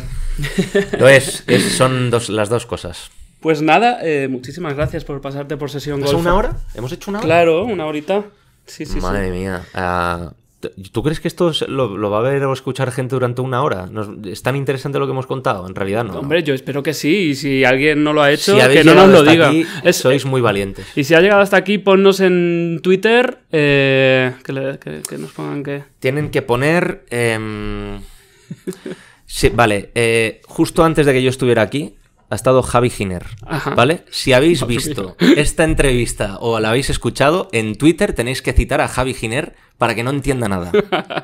Lo es. son dos, las dos cosas. Pues nada, eh, muchísimas gracias por pasarte por sesión. ¿Es una hora? ¿Hemos hecho una hora? Claro, una horita. Sí, sí, Madre mía. Ah, ¿Tú crees que esto lo, va a ver o escuchar gente durante una hora? ¿Es tan interesante lo que hemos contado? En realidad no. Hombre, yo espero que sí. Y si alguien no lo ha hecho, que no nos lo diga. Aquí, sois muy valientes. Y si ha llegado hasta aquí, ponnos en Twitter eh, que, nos pongan que... Tienen que poner... Em, vale. Eh, justo antes de que yo estuviera aquí, ha estado Javi Giner, ¿vale? Si habéis visto esta entrevista o la habéis escuchado, en Twitter tenéis que citar a Javi Giner para que no entienda nada.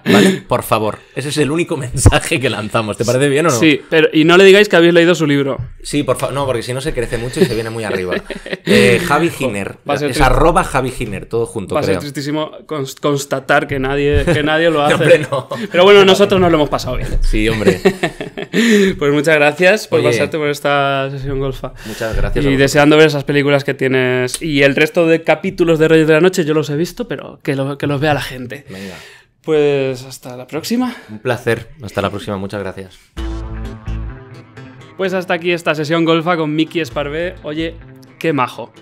¿Vale? Por favor. Ese es el único mensaje que lanzamos. ¿Te parece bien o no? Sí, pero y no le digáis que habéis leído su libro. Sí, por favor. No, porque si no se crece mucho y se viene muy arriba. Eh, Javi Giner. Es arroba Javi Giner, todo junto. Va a ser tristísimo constatar que nadie, que nadie lo hace. Pero bueno, nosotros nos lo hemos pasado bien. Sí, hombre. pues muchas gracias por pasarte por esta sesión golfa. Muchas gracias. Y deseando ver esas películas que tienes. Y el resto de capítulos de Reyes de la Noche, yo los he visto, pero que los vea la gente. Venga. Pues hasta la próxima. Un placer. Hasta la próxima. Muchas gracias. Pues hasta aquí esta sesión golfa con Miki Esparvé. Oye, qué majo.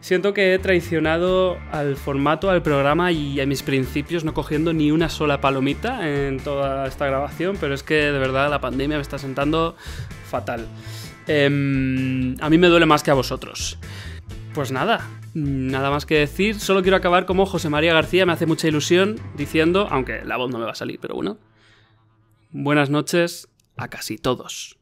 Siento que he traicionado al formato, al programa y a mis principios no cogiendo ni una sola palomita en toda esta grabación, pero es que de verdad la pandemia me está sentando fatal. Em, a mí me duele más que a vosotros. Pues nada, Nada más que decir, solo quiero acabar como José María García me hace mucha ilusión diciendo, aunque la voz no me va a salir, pero bueno. Buenas noches a casi todos.